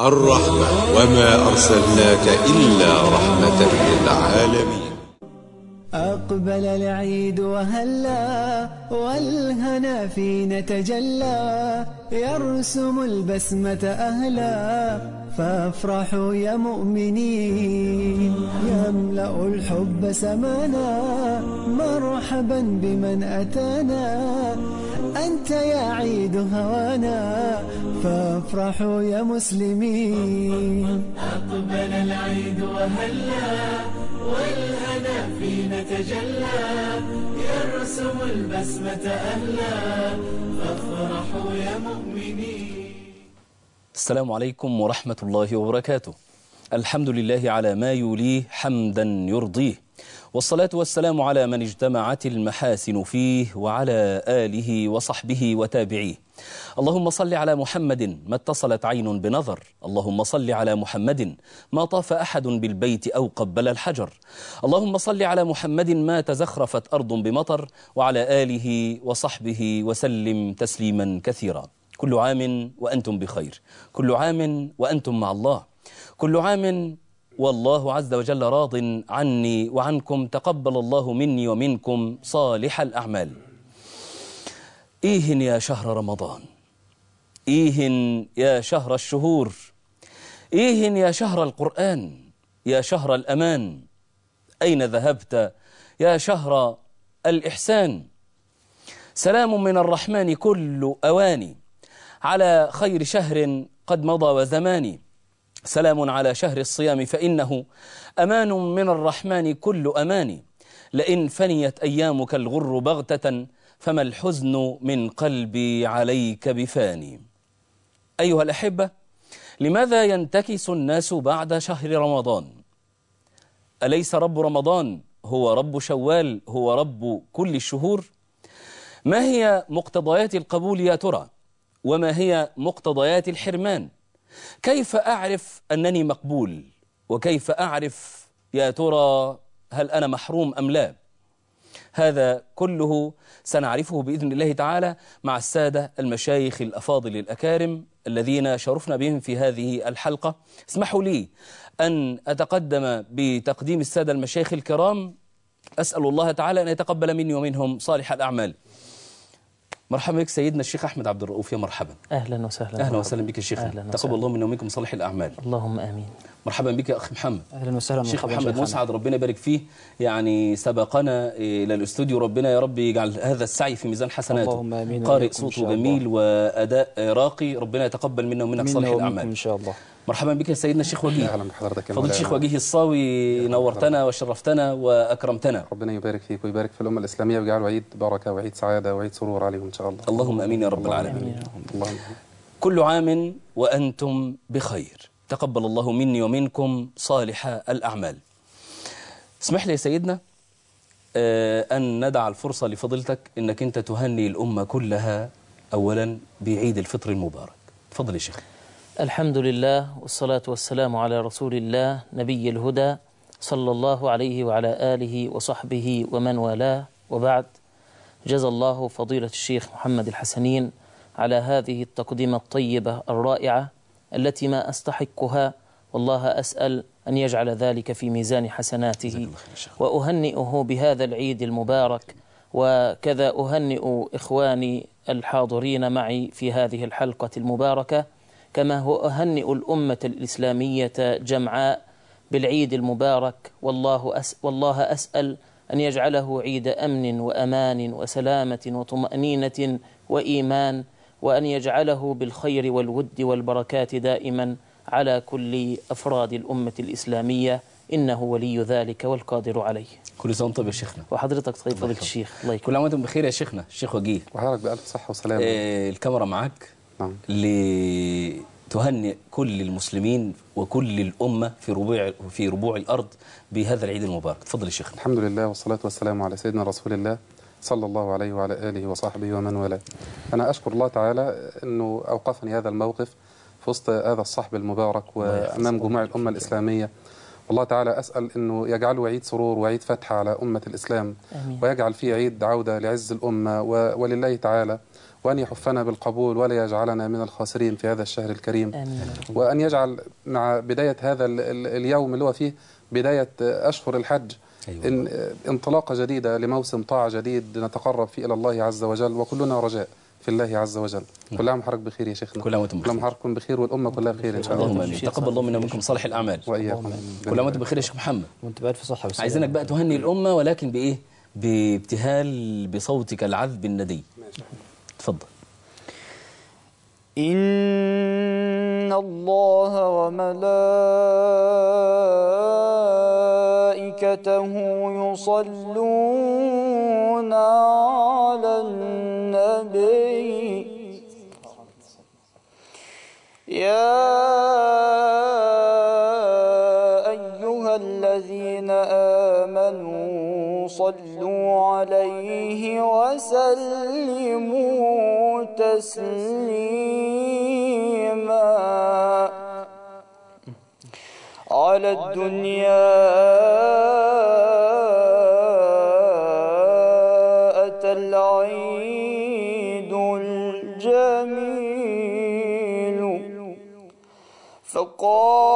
الرحمة وما أرسلناك إلا رحمة للعالمين أقبل العيد وهلا والهنا فينا تجلى يرسم البسمة أهلا فافرحوا يا مؤمنين يملأ الحب سمانا مرحبا بمن أتانا أنت يا عيد هوانا فافرحوا يا مسلمين أقبل العيد وهلا والهنا فينا تجلى يرسم البسمة أهلا فافرحوا يا مؤمنين السلام عليكم ورحمة الله وبركاته الحمد لله على ما يوليه حمدا يرضيه والصلاة والسلام على من اجتمعت المحاسن فيه وعلى آله وصحبه وتابعيه اللهم صل على محمد ما اتصلت عين بنظر اللهم صل على محمد ما طاف أحد بالبيت أو قبل الحجر اللهم صل على محمد ما تزخرفت أرض بمطر وعلى آله وصحبه وسلم تسليما كثيرا كل عام وأنتم بخير كل عام وأنتم مع الله كل عام والله عز وجل راض عني وعنكم تقبل الله مني ومنكم صالح الأعمال إيهن يا شهر رمضان إيهن يا شهر الشهور إيهن يا شهر القرآن يا شهر الأمان أين ذهبت يا شهر الإحسان سلام من الرحمن كل أواني على خير شهر قد مضى وزماني سلام على شهر الصيام فإنه أمان من الرحمن كل أمان لئن فنيت أيامك الغر بغتة فما الحزن من قلبي عليك بفاني أيها الأحبة لماذا ينتكس الناس بعد شهر رمضان أليس رب رمضان هو رب شوال هو رب كل الشهور ما هي مقتضيات القبول يا ترى وما هي مقتضيات الحرمان كيف أعرف أنني مقبول وكيف أعرف يا ترى هل أنا محروم أم لا هذا كله سنعرفه بإذن الله تعالى مع السادة المشايخ الأفاضل الأكارم الذين شرفنا بهم في هذه الحلقة اسمحوا لي أن أتقدم بتقديم السادة المشايخ الكرام أسأل الله تعالى أن يتقبل مني ومنهم صالح الأعمال مرحبا بك سيدنا الشيخ أحمد عبد الرؤوف يا مرحبا أهلا وسهلا أهلا وسهلا بك يا شيخ تقبل الله منا ومنكم صالح الأعمال اللهم آمين مرحبا بك يا أخ محمد أهلا وسهلا شيخ محمد مسعد ربنا يبارك فيه يعني سبقنا إلى الاستوديو ربنا يا رب يجعل هذا السعي في ميزان حسناته اللهم آمين قارئ صوته جميل وأداء راقي ربنا يتقبل منا ومنك صالح الأعمال إن شاء الله مرحبا بك سيدنا الشيخ وجيه اهلا بحضرتك فضيله الشيخ وجيه الصاوي نورتنا وشرفتنا واكرمتنا ربنا يبارك فيك ويبارك في الامه الاسلاميه ويجعله عيد بركه وعيد سعاده وعيد سرور عليهم ان شاء الله اللهم امين يا رب العالمين اللهم كل عام وانتم بخير تقبل الله مني ومنكم صالح الاعمال اسمح لي يا سيدنا آه، أن ندع الفرصة لفضلتك أنك أنت تهني الأمة كلها أولا بعيد الفطر المبارك تفضل يا شيخ الحمد لله والصلاة والسلام على رسول الله نبي الهدى صلى الله عليه وعلى آله وصحبه ومن والاه وبعد جزى الله فضيلة الشيخ محمد الحسنين على هذه التقدمة الطيبة الرائعة التي ما أستحقها والله أسأل أن يجعل ذلك في ميزان حسناته وأهنئه بهذا العيد المبارك وكذا أهنئ إخواني الحاضرين معي في هذه الحلقة المباركة كما هو أهنئ الأمة الإسلامية جمعاء بالعيد المبارك والله, أس والله أسأل أن يجعله عيد أمن وأمان وسلامة وطمأنينة وإيمان وأن يجعله بالخير والود والبركات دائما على كل أفراد الأمة الإسلامية إنه ولي ذلك والقادر عليه كل سنة طيب يا شيخنا وحضرتك طيب فضيلة الشيخ الله يكرمك كل عام وأنتم بخير يا شيخنا الشيخ وجيه وحضرتك بألف صحة وسلامة إيه، الكاميرا معاك نعم. لتهنئ كل المسلمين وكل الأمة في ربوع في ربوع الأرض بهذا العيد المبارك تفضل يا الحمد لله والصلاة والسلام على سيدنا رسول الله صلى الله عليه وعلى آله وصحبه ومن والاه أنا أشكر الله تعالى أنه أوقفني هذا الموقف في وسط هذا الصحب المبارك وأمام جموع الأمة الإسلامية والله تعالى أسأل أنه يجعله عيد سرور وعيد فتح على أمة الإسلام ويجعل فيه عيد عودة لعز الأمة ولله تعالى وأن يحفنا بالقبول ولا يجعلنا من الخاسرين في هذا الشهر الكريم آمين. وأن يجعل مع بداية هذا اليوم اللي هو فيه بداية أشهر الحج أيوة. انطلاقة جديدة لموسم طاعة جديد نتقرب فيه إلى الله عز وجل وكلنا رجاء في الله عز وجل نعم. كل عام حرك بخير يا شيخنا كل عام وانتم بخير كل عام حضرتكم بخير والامه كلها بخير ان شاء الله امين تقبل الله منا ومنكم صالح الاعمال واياكم كل عام وانتم بخير يا شيخ محمد وانت بألف صحه وسلامه عايزينك بقى تهني الامه ولكن بايه بابتهال بصوتك العذب الندي تفضل إن الله وملائكته يصلون على النبي يا صلوا عليه وسلموا تسليما على الدنيا أتى العيد الجميل فقال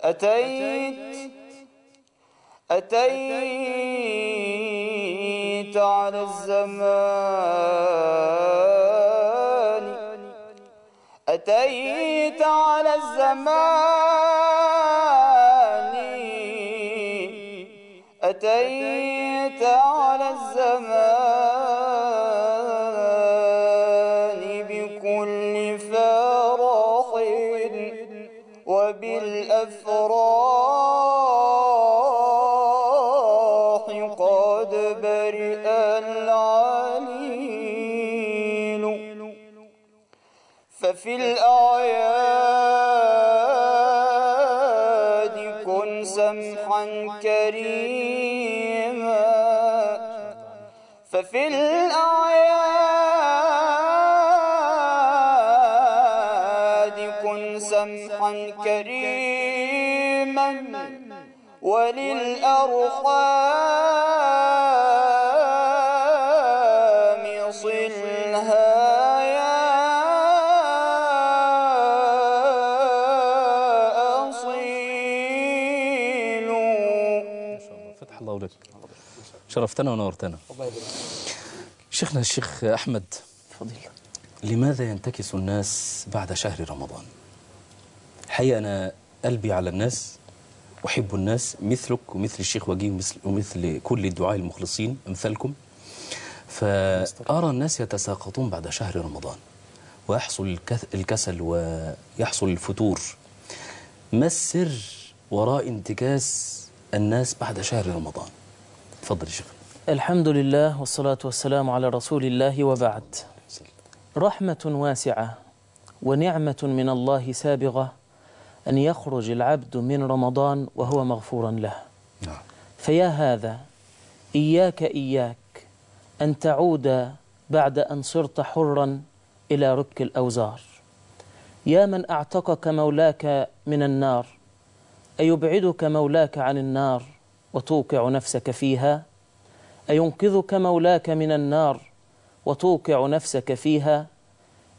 أتيت أتيت على الزمان أتيت على الزمان أتيت على الزمان في الأعياد كن سمحا كريما ففي الأعياد كن سمحا كريما وللأرخ شرفتنا ونورتنا الله يبارك شيخنا الشيخ أحمد فضيل لماذا ينتكس الناس بعد شهر رمضان حقيقة أنا قلبي على الناس أحب الناس مثلك ومثل الشيخ وجيه ومثل, ومثل كل الدعاء المخلصين أمثالكم فأرى الناس يتساقطون بعد شهر رمضان ويحصل الكسل ويحصل الفتور ما السر وراء انتكاس الناس بعد شهر رمضان تفضل يا شيخ الحمد لله والصلاة والسلام على رسول الله وبعد رحمة واسعة ونعمة من الله سابغة أن يخرج العبد من رمضان وهو مغفورا له نعم. فيا هذا إياك إياك أن تعود بعد أن صرت حرا إلى رك الأوزار يا من أعتقك مولاك من النار أيبعدك مولاك عن النار وتوقع نفسك فيها أينقذك مولاك من النار وتوقع نفسك فيها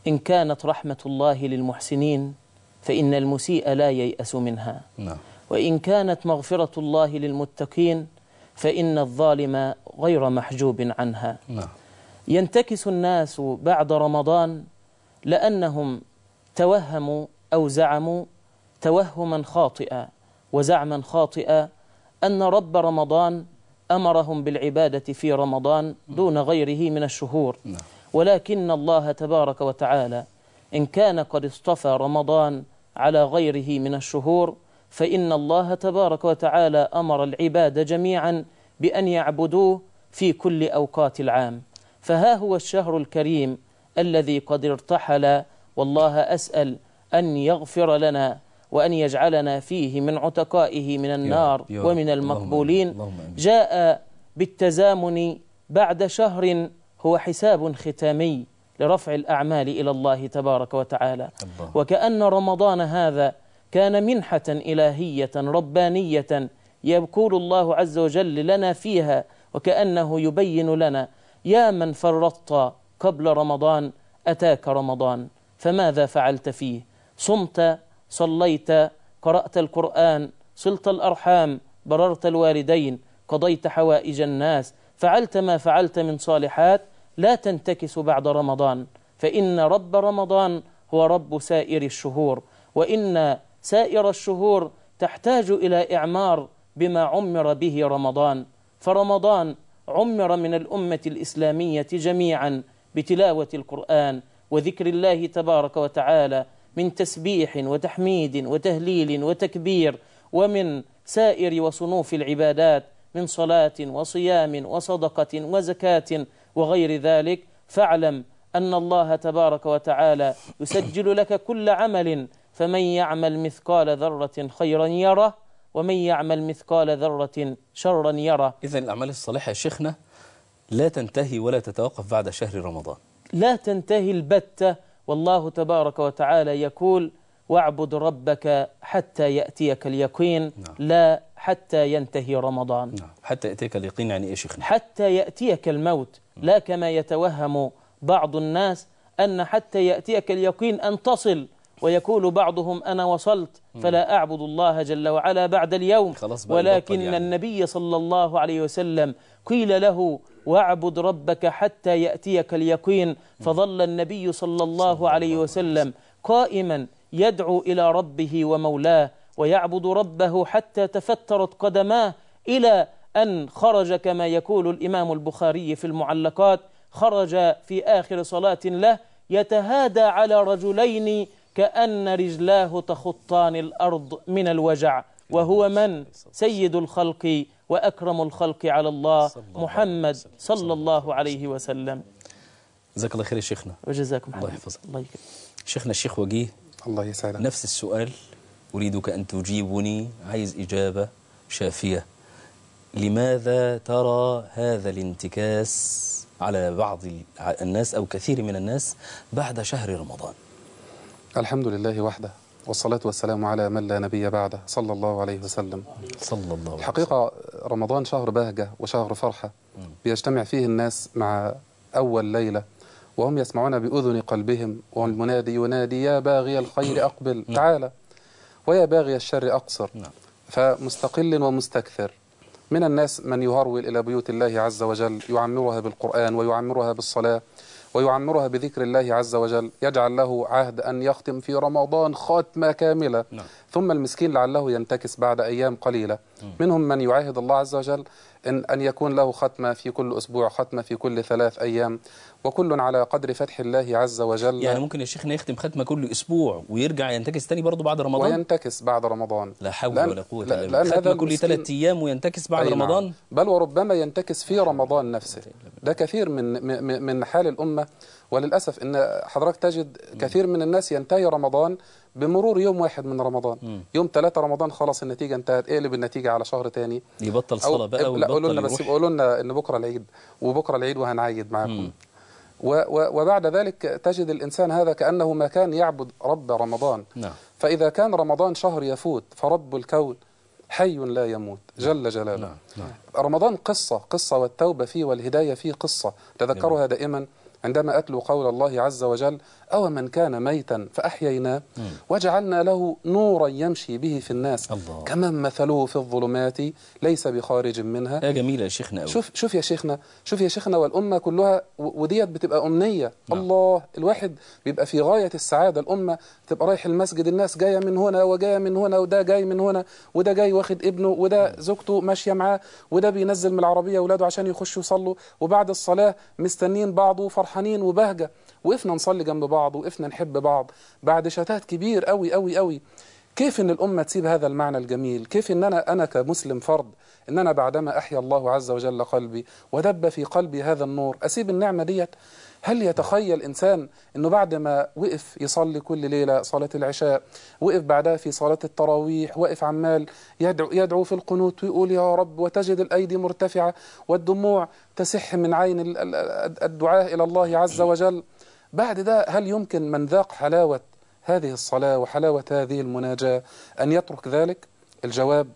إن كانت رحمة الله للمحسنين فإن المسيء لا ييأس منها نعم. وإن كانت مغفرة الله للمتقين فإن الظالم غير محجوب عنها نعم. ينتكس الناس بعد رمضان لأنهم توهموا أو زعموا توهما خاطئا وزعما خاطئا أن رب رمضان أمرهم بالعبادة في رمضان دون غيره من الشهور نعم. ولكن الله تبارك وتعالى إن كان قد اصطفى رمضان على غيره من الشهور فإن الله تبارك وتعالى أمر العباد جميعا بأن يعبدوه في كل أوقات العام فها هو الشهر الكريم الذي قد ارتحل والله أسأل أن يغفر لنا وأن يجعلنا فيه من عتقائه من النار ومن المقبولين جاء بالتزامن بعد شهر هو حساب ختامي لرفع الأعمال إلى الله تبارك وتعالى وكأن رمضان هذا كان منحة إلهية ربانية يقول الله عز وجل لنا فيها وكأنه يبين لنا يا من فرطت قبل رمضان أتاك رمضان فماذا فعلت فيه صمت صليت قرأت القرآن صلت الأرحام بررت الوالدين قضيت حوائج الناس فعلت ما فعلت من صالحات لا تنتكس بعد رمضان فإن رب رمضان هو رب سائر الشهور وإن سائر الشهور تحتاج إلى إعمار بما عمر به رمضان فرمضان عمر من الأمة الإسلامية جميعا بتلاوة القرآن وذكر الله تبارك وتعالى من تسبيح وتحميد وتهليل وتكبير ومن سائر وصنوف العبادات من صلاة وصيام وصدقة وزكاة وغير ذلك فاعلم أن الله تبارك وتعالى يسجل لك كل عمل فمن يعمل مثقال ذرة خيرا يره ومن يعمل مثقال ذرة شرا يره إذا الأعمال الصالحة شيخنا لا تنتهي ولا تتوقف بعد شهر رمضان لا تنتهي البتة والله تبارك وتعالى يقول واعبد ربك حتى يأتيك اليقين نعم. لا حتى ينتهي رمضان نعم. حتى يأتيك اليقين يعني إيه شيخنا حتى يأتيك الموت نعم. لا كما يتوهم بعض الناس أن حتى يأتيك اليقين أن تصل ويقول بعضهم أنا وصلت فلا أعبد الله جل وعلا بعد اليوم ولكن يعني. النبي صلى الله عليه وسلم قيل له واعبد ربك حتى يأتيك اليقين فظل النبي صلى الله عليه وسلم قائما يدعو إلى ربه ومولاه ويعبد ربه حتى تفترت قدماه إلى أن خرج كما يقول الإمام البخاري في المعلقات خرج في آخر صلاة له يتهادى على رجلين كأن رجلاه تخطان الأرض من الوجع وهو من سيد الخلق وأكرم الخلق على الله محمد صلى الله عليه وسلم جزاك الله خير يا شيخنا وجزاكم الله يحفظك الله يكرمك شيخنا الشيخ وجيه الله يسعدك نفس السؤال أريدك أن تجيبني عايز إجابة شافية لماذا ترى هذا الانتكاس على بعض الناس أو كثير من الناس بعد شهر رمضان الحمد لله وحده والصلاة والسلام على من لا نبي بعده صلى الله عليه وسلم صلى الله عليه وسلم الحقيقة رمضان شهر بهجة وشهر فرحة بيجتمع فيه الناس مع أول ليلة وهم يسمعون بأذن قلبهم والمنادي ينادي يا باغي الخير أقبل نعم. تعالى ويا باغي الشر أقصر نعم. فمستقل ومستكثر من الناس من يهرول إلى بيوت الله عز وجل يعمرها بالقرآن ويعمرها بالصلاة ويعمرها بذكر الله عز وجل يجعل له عهد أن يختم في رمضان خاتمة كاملة نعم. ثم المسكين لعله ينتكس بعد أيام قليلة منهم من يعاهد الله عز وجل إن, أن يكون له ختمة في كل أسبوع ختمة في كل ثلاث أيام وكل على قدر فتح الله عز وجل يعني ممكن يا شيخنا يختم ختمه كل اسبوع ويرجع ينتكس ثاني برضه بعد رمضان وينتكس بعد رمضان لا حول ولا قوه الا بالله ختمه كل ثلاث ايام وينتكس بعد نعم. رمضان بل وربما ينتكس في رمضان نفسه ده كثير من من حال الامه وللاسف ان حضرتك تجد كثير من الناس ينتهي رمضان بمرور يوم واحد من رمضان مم. يوم ثلاثة رمضان خلاص النتيجه انتهت اقلب النتيجه على شهر تاني يبطل صلاه بقى ويبطل لا قولوا لنا بس قولوا لنا ان بكره العيد وبكره العيد وهنعيد معاكم وبعد ذلك تجد الإنسان هذا كأنه ما كان يعبد رب رمضان نعم. فإذا كان رمضان شهر يفوت فرب الكون حي لا يموت نعم. جل جلاله نعم. نعم. رمضان قصة قصة والتوبة فيه والهداية فيه قصة تذكرها دائما عندما أتلو قول الله عز وجل أو من كان ميتا فأحييناه وجعلنا له نورا يمشي به في الناس الله. كمن مثله في الظلمات ليس بخارج منها يا جميلة يا شيخنا أوي. شوف, شوف يا شيخنا شوف يا شيخنا والأمة كلها وديت بتبقى أمنية نعم. الله الواحد بيبقى في غاية السعادة الأمة تبقى رايح المسجد الناس جاية من هنا وجاية من هنا وده جاي من هنا وده جاي واخد ابنه وده نعم. زوجته ماشية معاه وده بينزل من العربية ولاده عشان يخشوا يصلوا وبعد الصلاة مستنين بعضه فرحانين وبهجة وقفنا نصلي جنب بعض وقفنا نحب بعض بعد شتات كبير قوي قوي قوي كيف ان الامه تسيب هذا المعنى الجميل كيف ان انا انا كمسلم فرد ان انا بعدما احيا الله عز وجل قلبي ودب في قلبي هذا النور اسيب النعمه ديت هل يتخيل إنسان أنه بعد ما وقف يصلي كل ليلة صلاة العشاء وقف بعدها في صلاة التراويح وقف عمال يدعو, يدعو في القنوت ويقول يا رب وتجد الأيدي مرتفعة والدموع تسح من عين الدعاء إلى الله عز وجل بعد ده هل يمكن من ذاق حلاوة هذه الصلاة وحلاوة هذه المناجاة أن يترك ذلك الجواب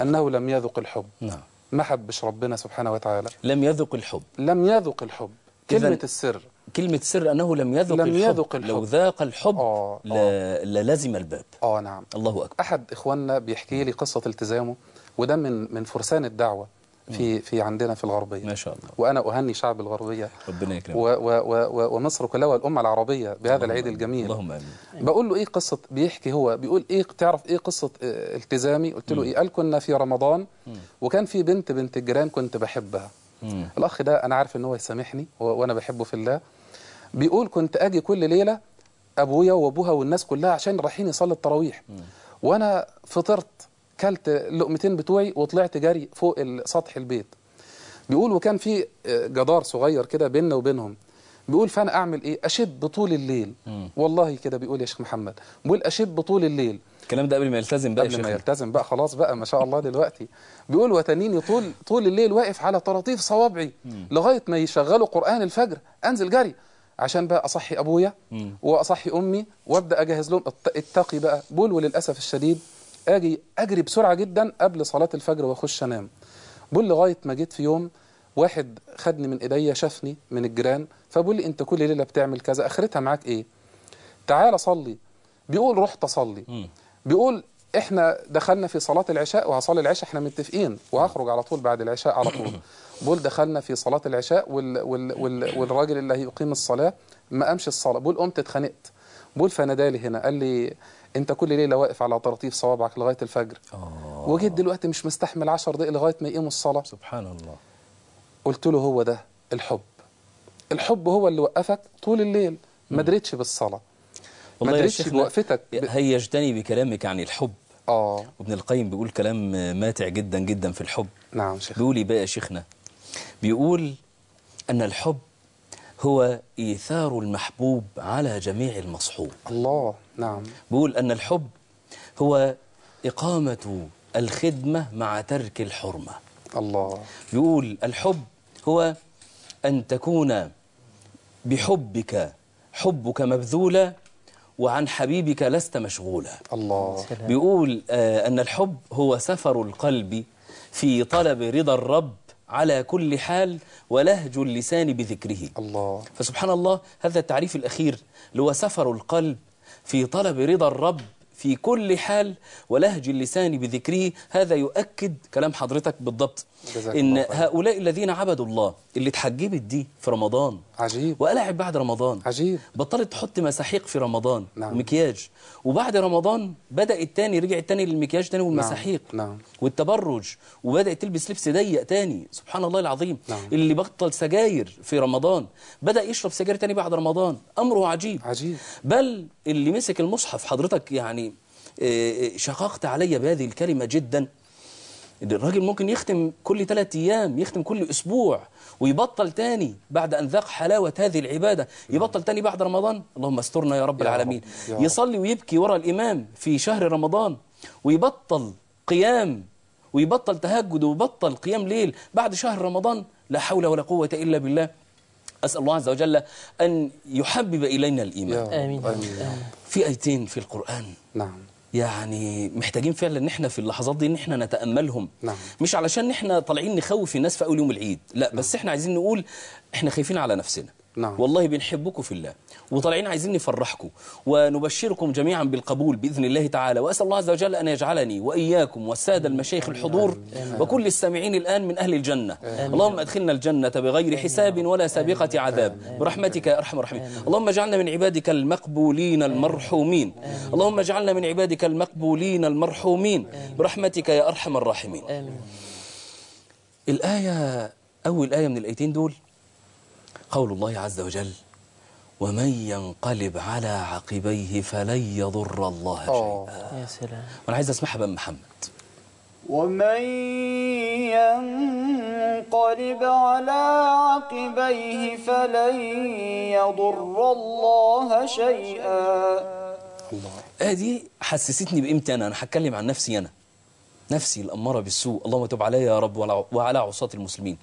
أنه لم يذق الحب نعم. ما حبش ربنا سبحانه وتعالى لم يذق الحب لم يذق الحب كلمة السر كلمة سر أنه لم يذق, لم الحب. يذق الحب لو ذاق الحب أوه. أوه. للزم آه. الباب آه نعم الله أكبر أحد إخواننا بيحكي لي قصة التزامه وده من من فرسان الدعوة في في عندنا في الغربيه ما شاء الله وانا اهني شعب الغربيه ربنا يكرمك ومصر كلها والامه العربيه بهذا العيد الجميل اللهم امين بقول له ايه قصه بيحكي هو بيقول ايه تعرف ايه قصه آه، التزامي قلت له ايه قال كنا في رمضان وكان في بنت بنت الجيران كنت بحبها الاخ ده انا عارف ان هو يسامحني وانا بحبه في الله بيقول كنت اجي كل ليله ابويا وابوها والناس كلها عشان رايحين يصلي التراويح وانا فطرت كلت لقمتين بتوعي وطلعت جري فوق سطح البيت بيقول وكان في آه، جدار صغير كده بيننا وبينهم بيقول فانا اعمل ايه اشد طول الليل مم. والله كده بيقول يا شيخ محمد بيقول اشد طول الليل الكلام ده قبل ما يلتزم بقى قبل ما يلتزم بقى خلاص بقى ما شاء الله دلوقتي بيقول وتنيني طول طول الليل واقف على طراطيف صوابعي لغايه ما يشغلوا قران الفجر انزل جري عشان بقى اصحي ابويا واصحي امي وابدا اجهز لهم اتقي بقى بقول وللاسف الشديد اجي اجري بسرعه جدا قبل صلاه الفجر واخش انام بقول لغايه ما جيت في يوم واحد خدني من ايديا شافني من الجيران فبقول لي انت كل ليله بتعمل كذا اخرتها معاك ايه تعال صلي بيقول رحت اصلي بيقول احنا دخلنا في صلاه العشاء وهصلي العشاء احنا متفقين وهخرج على طول بعد العشاء على طول بقول دخلنا في صلاه العشاء وال وال وال والراجل اللي هيقيم الصلاه ما قامش الصلاه بقول قمت اتخانقت بقول فنادالي هنا قال لي انت كل ليله واقف على طراطيف صوابعك لغايه الفجر آه. وجيت دلوقتي مش مستحمل 10 دقائق لغايه ما يقيموا الصلاه سبحان الله قلت له هو ده الحب الحب هو اللي وقفك طول الليل ما دريتش بالصلاه ما دريتش بوقفتك ب... هيجتني بكلامك عن الحب اه وابن القيم بيقول كلام ماتع جدا جدا في الحب نعم شيخ بيقول إيه بقى يا شيخنا بيقول ان الحب هو ايثار المحبوب على جميع المصحوب الله نعم بيقول أن الحب هو إقامة الخدمة مع ترك الحرمة الله بيقول الحب هو أن تكون بحبك حبك مبذولا وعن حبيبك لست مشغولا الله بيقول آه، أن الحب هو سفر القلب في طلب رضا الرب على كل حال ولهج اللسان بذكره الله فسبحان الله هذا التعريف الأخير اللي هو سفر القلب في طلب رضا الرب في كل حال ولهج اللسان بذكره هذا يؤكد كلام حضرتك بالضبط إن هؤلاء الذين عبدوا الله اللي اتحجبت دي في رمضان عجيب وألعب بعد رمضان عجيب بطلت تحط مساحيق في رمضان نعم. مكياج وبعد رمضان بدأ التاني رجع التاني للمكياج تاني نعم. والمساحيق نعم. نعم. والتبرج وبدأت تلبس لبس ضيق تاني سبحان الله العظيم نعم. اللي بطل سجاير في رمضان بدأ يشرب سجاير تاني بعد رمضان أمره عجيب عجيب بل اللي مسك المصحف حضرتك يعني آه، آه، شققت علي بهذه الكلمة جدا الراجل ممكن يختم كل ثلاث أيام يختم كل أسبوع ويبطل تاني بعد أن ذاق حلاوة هذه العبادة يبطل تاني بعد رمضان اللهم استرنا يا رب يا العالمين رب. يا يصلي ويبكي وراء الإمام في شهر رمضان ويبطل قيام ويبطل تهجد ويبطل قيام ليل بعد شهر رمضان لا حول ولا قوة إلا بالله أسأل الله عز وجل أن يحبب إلينا الإيمان آمين. آمين. في أيتين في القرآن نعم يعني محتاجين فعلا ان احنا في اللحظات دي ان احنا نتاملهم نعم. مش علشان احنا طالعين نخوف الناس في اول يوم العيد لا بس احنا عايزين نقول احنا خايفين على نفسنا نعم. والله بنحبكم في الله وطالعين عايزين نفرحكم ونبشركم جميعا بالقبول بإذن الله تعالى وأسأل الله عز وجل أن يجعلني وإياكم والسادة المشايخ الحضور وكل السامعين الآن من أهل الجنة اللهم أدخلنا الجنة بغير حساب ولا سابقة عذاب برحمتك يا أرحم الراحمين اللهم اجعلنا من عبادك المقبولين المرحومين اللهم اجعلنا من عبادك المقبولين المرحومين برحمتك يا أرحم الراحمين الآية أول آية من الآيتين دول قول الله عز وجل ومن ينقلب على عقبيه فلن يضر الله شيئا يا سلام وانا عايز اسمعها بقى محمد ومن ينقلب على عقبيه فلن يضر الله شيئا الله ادي آه، حسستني بقيمتي انا انا هتكلم عن نفسي انا نفسي الأمارة بالسوء اللهم تب علي يا رب وعلى عصاة المسلمين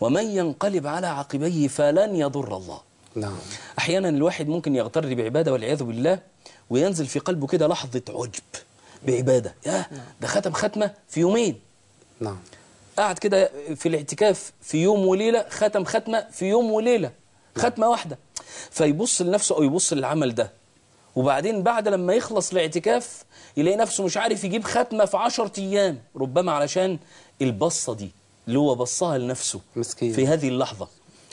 ومن ينقلب على عقبيه فلن يضر الله نعم. أحيانا الواحد ممكن يغتر بعبادة والعياذ بالله وينزل في قلبه كده لحظة عجب بعبادة يا ده ختم ختمة في يومين نعم قعد كده في الاعتكاف في يوم وليلة ختم ختمة في يوم وليلة نعم. ختمة واحدة فيبص لنفسه أو يبص للعمل ده وبعدين بعد لما يخلص الاعتكاف يلاقي نفسه مش عارف يجيب ختمة في 10 أيام ربما علشان البصة دي اللي هو بصها لنفسه مسكين. في هذه اللحظة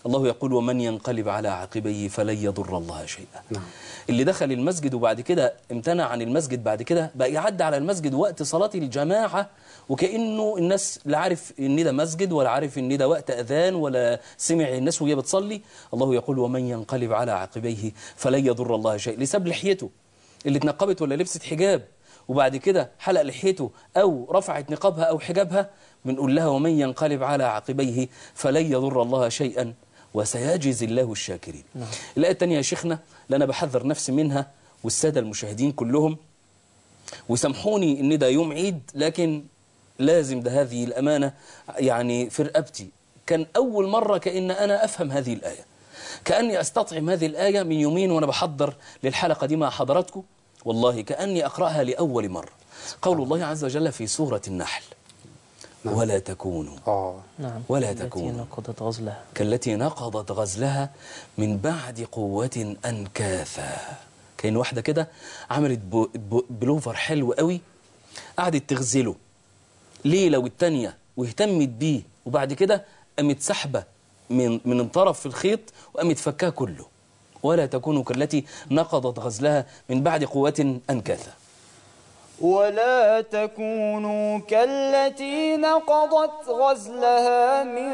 الله يقول ومن ينقلب على عقبيه فلن يضر الله شيئا نعم. اللي دخل المسجد وبعد كده امتنع عن المسجد بعد كده بقى يعدي على المسجد وقت صلاة الجماعة وكأنه الناس لا عارف ان ده مسجد ولا عارف ان ده وقت أذان ولا سمع الناس وهي بتصلي الله يقول ومن ينقلب على عقبيه فلن يضر الله شيئا اللي ساب لحيته اللي اتنقبت ولا لبست حجاب وبعد كده حلق لحيته أو رفعت نقابها أو حجابها بنقول لها ومن ينقلب على عقبيه فلن يضر الله شيئا وسيجزي الله الشاكرين نعم. الآية الثانية يا شيخنا لأنا بحذر نفسي منها والسادة المشاهدين كلهم وسامحوني ان ده يوم عيد لكن لازم ده هذه الأمانة يعني في رقبتي كان أول مرة كأن أنا أفهم هذه الآية كأني أستطعم هذه الآية من يومين وأنا بحضر للحلقة دي مع حضراتكم والله كأني أقرأها لأول مرة قول الله عز وجل في سورة النحل نعم. ولا تكونوا آه. نعم. ولا تكونوا نقضت غزلها كالتي نقضت غزلها من بعد قوة أنكاثا كان واحدة كده عملت بلوفر حلو قوي قعدت تغزله ليلة والتانية واهتمت بيه وبعد كده قامت سحبة من من طرف في الخيط وقامت فكاه كله ولا تكونوا كالتي نقضت غزلها من بعد قوة أنكاثا ولا تكونوا كالتي نقضت غزلها من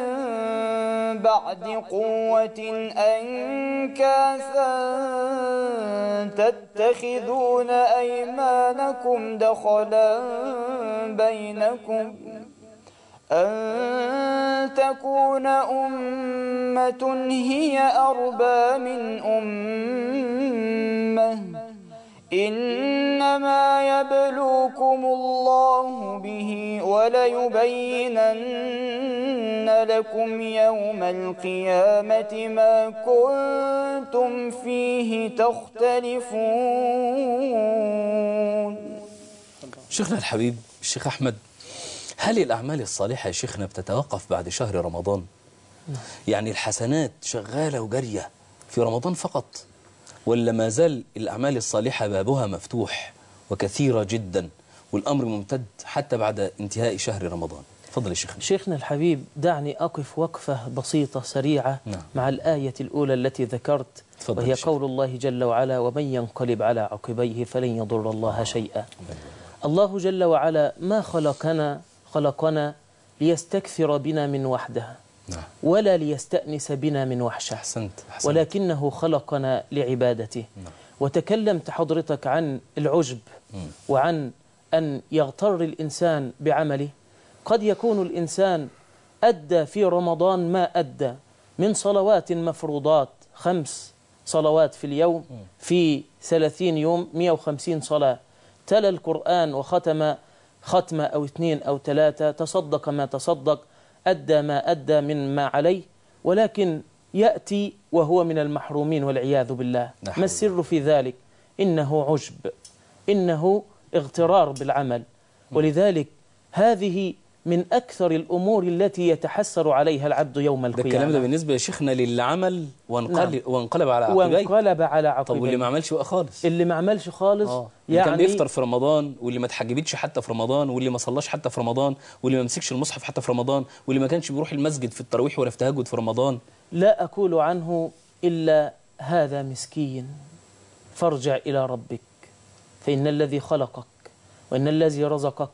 بعد قوة أنكاثا تتخذون أيمانكم دخلا بينكم أن تكون أمة هي أربى من أمة إنما يبلوكم الله به وليبينن لكم يوم القيامة ما كنتم فيه تختلفون شيخنا الحبيب الشيخ أحمد هل الأعمال الصالحة يا شيخنا بتتوقف بعد شهر رمضان؟ يعني الحسنات شغالة وجارية في رمضان فقط ولا ما زال الأعمال الصالحة بابها مفتوح وكثيرة جدا والأمر ممتد حتى بعد انتهاء شهر رمضان تفضل يا شيخنا شيخنا الحبيب دعني أقف وقفة بسيطة سريعة نعم. مع الآية الأولى التي ذكرت وهي قول الله جل وعلا ومن ينقلب على عقبيه فلن يضر الله شيئا الله جل وعلا ما خلقنا خلقنا ليستكثر بنا من وحده نعم. ولا ليستأنس بنا من وحشة أحسنت. أحسنت. ولكنه خلقنا لعبادته نعم. وتكلمت حضرتك عن العجب وعن أن يغتر الإنسان بعمله قد يكون الإنسان أدى في رمضان ما أدى من صلوات مفروضات خمس صلوات في اليوم في ثلاثين يوم مئة وخمسين صلاة تلا القرآن وختم ختمة أو اثنين أو ثلاثة تصدق ما تصدق أدى ما أدى من ما عليه ولكن يأتي وهو من المحرومين والعياذ بالله ما السر في ذلك إنه عجب إنه اغترار بالعمل ولذلك هذه من أكثر الأمور التي يتحسر عليها العبد يوم القيامة ده الكلام ده بالنسبة يا شيخنا للي عمل وانقل نعم. وانقلب على عقبيه وانقلب على عقبيه طب واللي ما عملش بقى خالص اللي ما عملش خالص يعني اللي كان يعني بيفطر في رمضان واللي ما اتحجبتش حتى في رمضان واللي ما صلاش حتى في رمضان واللي ما مسكش المصحف حتى في رمضان واللي ما كانش بيروح المسجد في التراويح ولا في تهجد في رمضان لا أقول عنه إلا هذا مسكين فارجع إلى ربك فإن الذي خلقك وإن الذي رزقك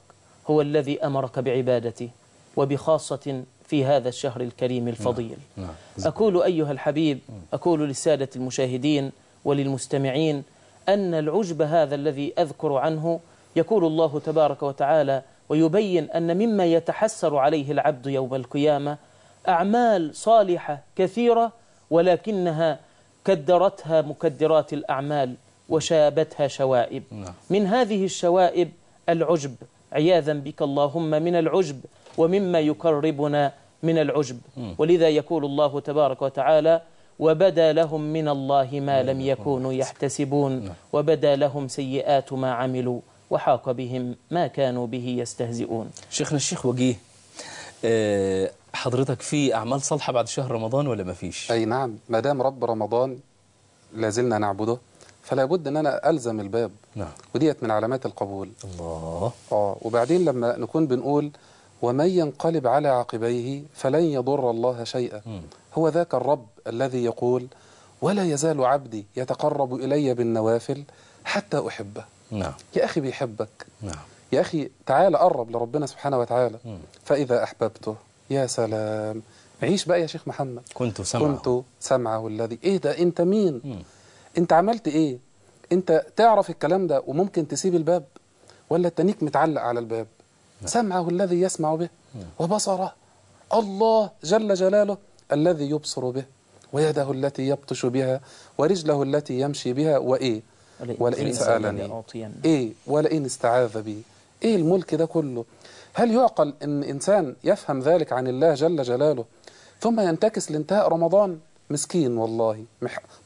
هو الذي أمرك بعبادته وبخاصة في هذا الشهر الكريم الفضيل نعم، نعم. أقول أيها الحبيب أقول للسادة المشاهدين وللمستمعين أن العجب هذا الذي أذكر عنه يقول الله تبارك وتعالى ويبين أن مما يتحسر عليه العبد يوم القيامة أعمال صالحة كثيرة ولكنها كدرتها مكدرات الأعمال وشابتها شوائب نعم. من هذه الشوائب العجب عياذا بك اللهم من العجب ومما يقربنا من العجب ولذا يقول الله تبارك وتعالى وبدا لهم من الله ما لم يكونوا يحتسبون نعم. وبدا لهم سيئات ما عملوا وحاق بهم ما كانوا به يستهزئون شيخنا الشيخ وجيه آه، حضرتك في أعمال صالحة بعد شهر رمضان ولا ما فيش؟ أي نعم ما دام رب رمضان لازلنا نعبده فلا بد ان انا الزم الباب نعم وديت من علامات القبول الله اه وبعدين لما نكون بنقول ومن ينقلب على عقبيه فلن يضر الله شيئا هو ذاك الرب الذي يقول ولا يزال عبدي يتقرب الي بالنوافل حتى احبه نعم يا اخي بيحبك نعم يا اخي تعال قرب لربنا سبحانه وتعالى مم. فاذا احببته يا سلام عيش بقى يا شيخ محمد كنت سمعه كنت سمعه الذي ايه ده انت مين مم. انت عملت ايه انت تعرف الكلام ده وممكن تسيب الباب ولا تنيك متعلق على الباب نعم. سمعه الذي يسمع به نعم. وبصره الله جل جلاله الذي يبصر به ويده التي يبطش بها ورجله التي يمشي بها وإيه ولئن سألني إيه ولئن استعاذ بي إيه الملك ده كله هل يعقل أن إنسان يفهم ذلك عن الله جل جلاله ثم ينتكس لانتهاء رمضان مسكين والله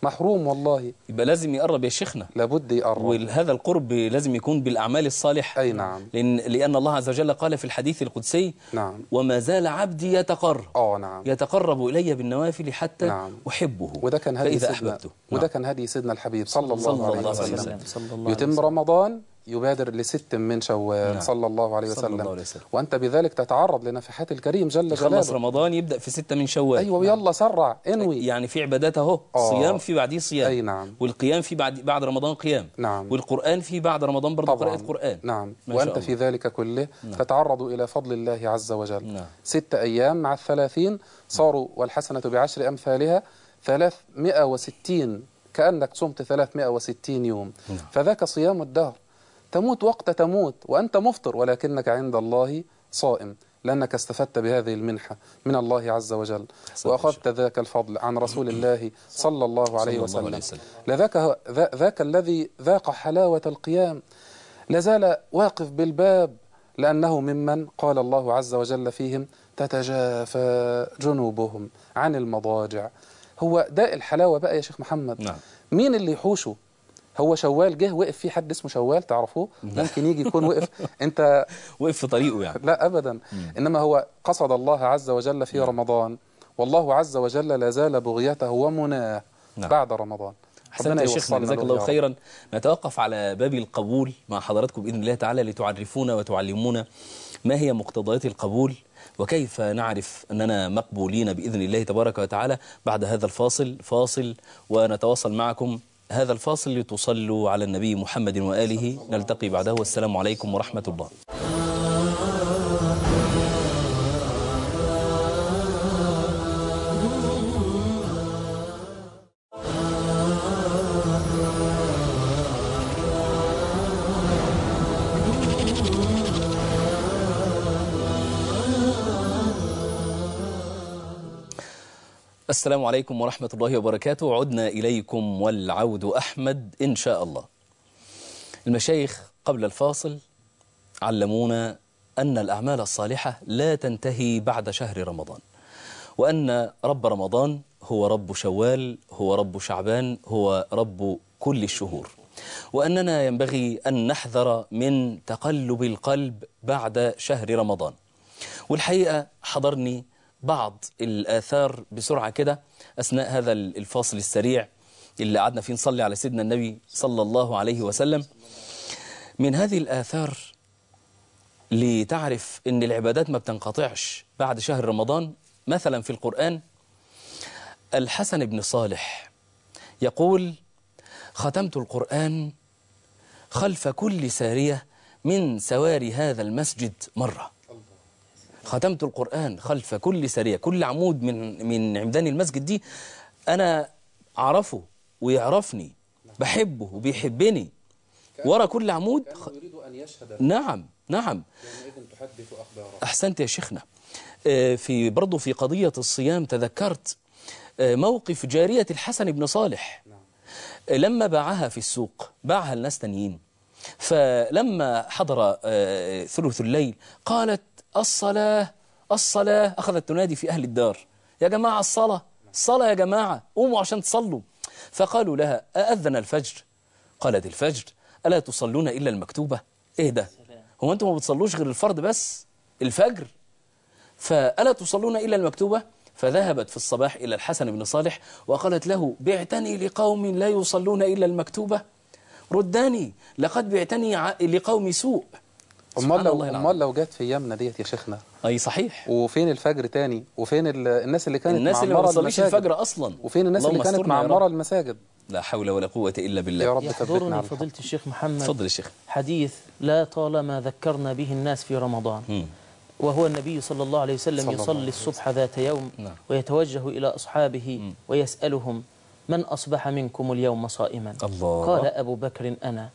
محروم والله يبقى لازم يقرب يا شيخنا لابد يقرب وهذا القرب لازم يكون بالأعمال الصالحة أي نعم لأن, لأن الله عز وجل قال في الحديث القدسي نعم وما زال عبدي يتقرب آه نعم يتقرب إلي بالنوافل حتى نعم أحبه وده كان هدي سيدنا أحببته نعم. وده كان هدي سيدنا الحبيب صلى الله, صلى الله عليه وسلم يتم رمضان يبادر لست من شوال نعم. صلى الله عليه وسلم, صلى الله عليه وسلم. وانت بذلك تتعرض لنفحات الكريم جل جلاله خلص رمضان يبدا في ستة من شوال ايوه نعم. يلا سرع انوي يعني في عبادات اهو آه. صيام في بعديه صيام اي نعم والقيام في بعد بعد رمضان قيام نعم والقران في بعد رمضان برضه قراءه قران نعم وانت في ذلك كله نعم. تتعرض الى فضل الله عز وجل نعم. ستة ايام مع الثلاثين صاروا والحسنه بعشر امثالها 360 كانك صمت 360 يوم نعم. فذاك صيام الدهر تموت وقت تموت وأنت مفطر ولكنك عند الله صائم لأنك استفدت بهذه المنحة من الله عز وجل وأخذت ذاك الفضل عن رسول الله صلى الله عليه وسلم لذاك ذاك الذي ذاق حلاوة القيام لازال واقف بالباب لأنه ممن قال الله عز وجل فيهم تتجافى جنوبهم عن المضاجع هو داء الحلاوة بقى يا شيخ محمد نعم. مين اللي يحوشه هو شوال جه وقف في حد اسمه شوال تعرفوه ممكن يجي يكون وقف انت وقف في طريقه يعني لا ابدا انما هو قصد الله عز وجل في نعم. رمضان والله عز وجل لا زال بغيته ومناه نعم. بعد رمضان حسنا يا شيخنا جزاك الله خيرا نتوقف على باب القبول مع حضراتكم بإذن الله تعالى لتعرفونا وتعلمونا ما هي مقتضيات القبول وكيف نعرف أننا مقبولين بإذن الله تبارك وتعالى بعد هذا الفاصل فاصل ونتواصل معكم هذا الفاصل لتصلوا على النبي محمد وآله نلتقي بعده والسلام عليكم ورحمة الله السلام عليكم ورحمة الله وبركاته عدنا إليكم والعود أحمد إن شاء الله المشايخ قبل الفاصل علمونا أن الأعمال الصالحة لا تنتهي بعد شهر رمضان وأن رب رمضان هو رب شوال هو رب شعبان هو رب كل الشهور وأننا ينبغي أن نحذر من تقلب القلب بعد شهر رمضان والحقيقة حضرني بعض الآثار بسرعة كده أثناء هذا الفاصل السريع اللي قعدنا فيه نصلي على سيدنا النبي صلى الله عليه وسلم من هذه الآثار لتعرف أن العبادات ما بتنقطعش بعد شهر رمضان مثلا في القرآن الحسن بن صالح يقول ختمت القرآن خلف كل سارية من سواري هذا المسجد مرة ختمت القرآن خلف كل سرية كل عمود من من عمدان المسجد دي أنا أعرفه ويعرفني بحبه وبيحبني ورا كل عمود يشهد نعم نعم تحدث أحسنت يا شيخنا آه، في برضه في قضية الصيام تذكرت آه، موقف جارية الحسن بن صالح نعم. آه، لما باعها في السوق باعها الناس تانيين فلما حضر ثلث الليل قالت الصلاة الصلاة أخذت تنادي في أهل الدار يا جماعة الصلاة الصلاة يا جماعة قوموا عشان تصلوا فقالوا لها أأذن الفجر قالت الفجر ألا تصلون إلا المكتوبة إيه ده هو أنتم ما بتصلوش غير الفرض بس الفجر فألا تصلون إلا المكتوبة فذهبت في الصباح إلى الحسن بن صالح وقالت له بعتني لقوم لا يصلون إلا المكتوبة رداني لقد بعتني لقوم سوء امال لو امال لو جت في ايامنا ديت يا شيخنا اي صحيح وفين الفجر تاني وفين الناس اللي كانت الناس اللي ما بتصليش الفجر اصلا وفين الناس اللي كانت معمره المساجد لا حول ولا قوة إلا بالله يا رب يحضرني فضيلة الشيخ محمد يا شيخ حديث لا طالما ذكرنا به الناس في رمضان م. وهو النبي صلى الله عليه وسلم يصلي الصبح ذات يوم نعم. ويتوجه إلى أصحابه م. ويسألهم من أصبح منكم اليوم صائما الله. قال أبو بكر أنا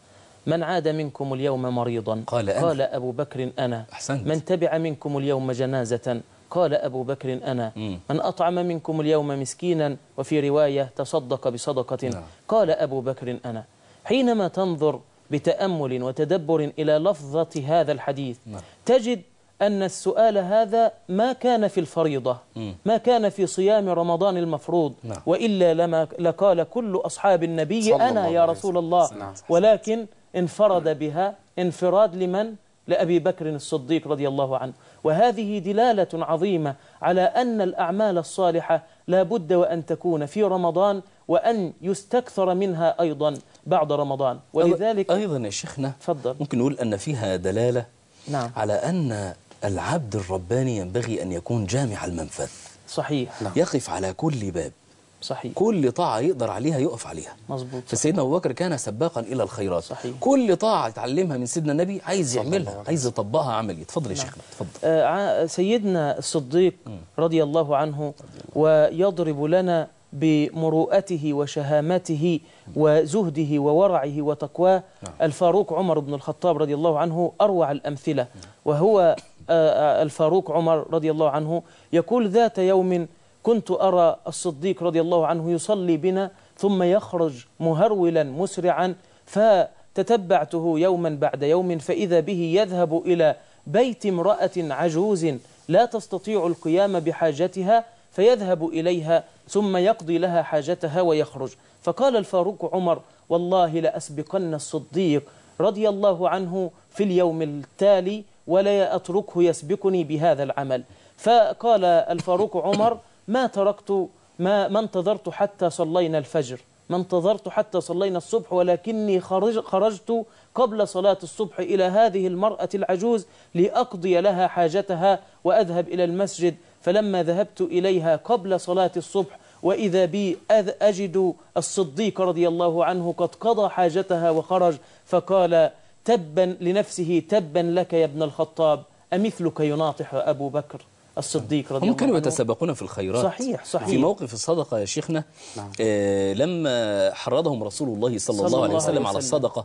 من عاد منكم اليوم مريضا قال, أنا قال أبو بكر أنا أحسنت من تبع منكم اليوم جنازة قال أبو بكر أنا من أطعم منكم اليوم مسكينا وفي رواية تصدق بصدقة نعم. قال أبو بكر أنا حينما تنظر بتأمل وتدبر إلى لفظة هذا الحديث نعم. تجد أن السؤال هذا ما كان في الفريضة م. ما كان في صيام رمضان المفروض نعم. وإلا لما لقال كل أصحاب النبي أنا يا رسول الله نعم. ولكن انفرد بها انفراد لمن؟ لأبي بكر الصديق رضي الله عنه وهذه دلالة عظيمة على أن الأعمال الصالحة لا بد وأن تكون في رمضان وأن يستكثر منها أيضا بعد رمضان ولذلك أيضا يا شيخنا فضل ممكن نقول أن فيها دلالة نعم. على أن العبد الرباني ينبغي أن يكون جامع المنفذ صحيح نعم. يقف على كل باب صحيح كل طاعة يقدر عليها يقف عليها مظبوط فسيدنا أبو بكر كان سباقا إلى الخيرات صحيح كل طاعة اتعلمها من سيدنا النبي عايز يعملها نعم. عايز يطبقها عملي اتفضل يا نعم. شيخنا اتفضل آه، سيدنا الصديق رضي الله عنه ويضرب لنا بمروءته وشهامته وزهده وورعه وتقواه نعم. الفاروق عمر بن الخطاب رضي الله عنه أروع الأمثلة وهو آه، آه، الفاروق عمر رضي الله عنه يقول ذات يوم كنت أرى الصديق رضي الله عنه يصلي بنا ثم يخرج مهرولا مسرعا فتتبعته يوما بعد يوم فإذا به يذهب إلى بيت امرأة عجوز لا تستطيع القيام بحاجتها فيذهب إليها ثم يقضي لها حاجتها ويخرج فقال الفاروق عمر والله لأسبقن الصديق رضي الله عنه في اليوم التالي ولا أتركه يسبقني بهذا العمل فقال الفاروق عمر ما تركت ما, ما انتظرت حتى صلينا الفجر ما انتظرت حتى صلينا الصبح ولكني خرج خرجت قبل صلاة الصبح إلى هذه المرأة العجوز لأقضي لها حاجتها وأذهب إلى المسجد فلما ذهبت إليها قبل صلاة الصبح وإذا بي أجد الصديق رضي الله عنه قد قضى حاجتها وخرج فقال تبا لنفسه تبا لك يا ابن الخطاب أمثلك يناطح أبو بكر الصديق رضي هم كانوا يتسابقون في الخيرات صحيح صحيح في موقف الصدقة يا شيخنا نعم. آه لما حرضهم رسول الله صلى, صلى الله عليه وسلم, على الصدقة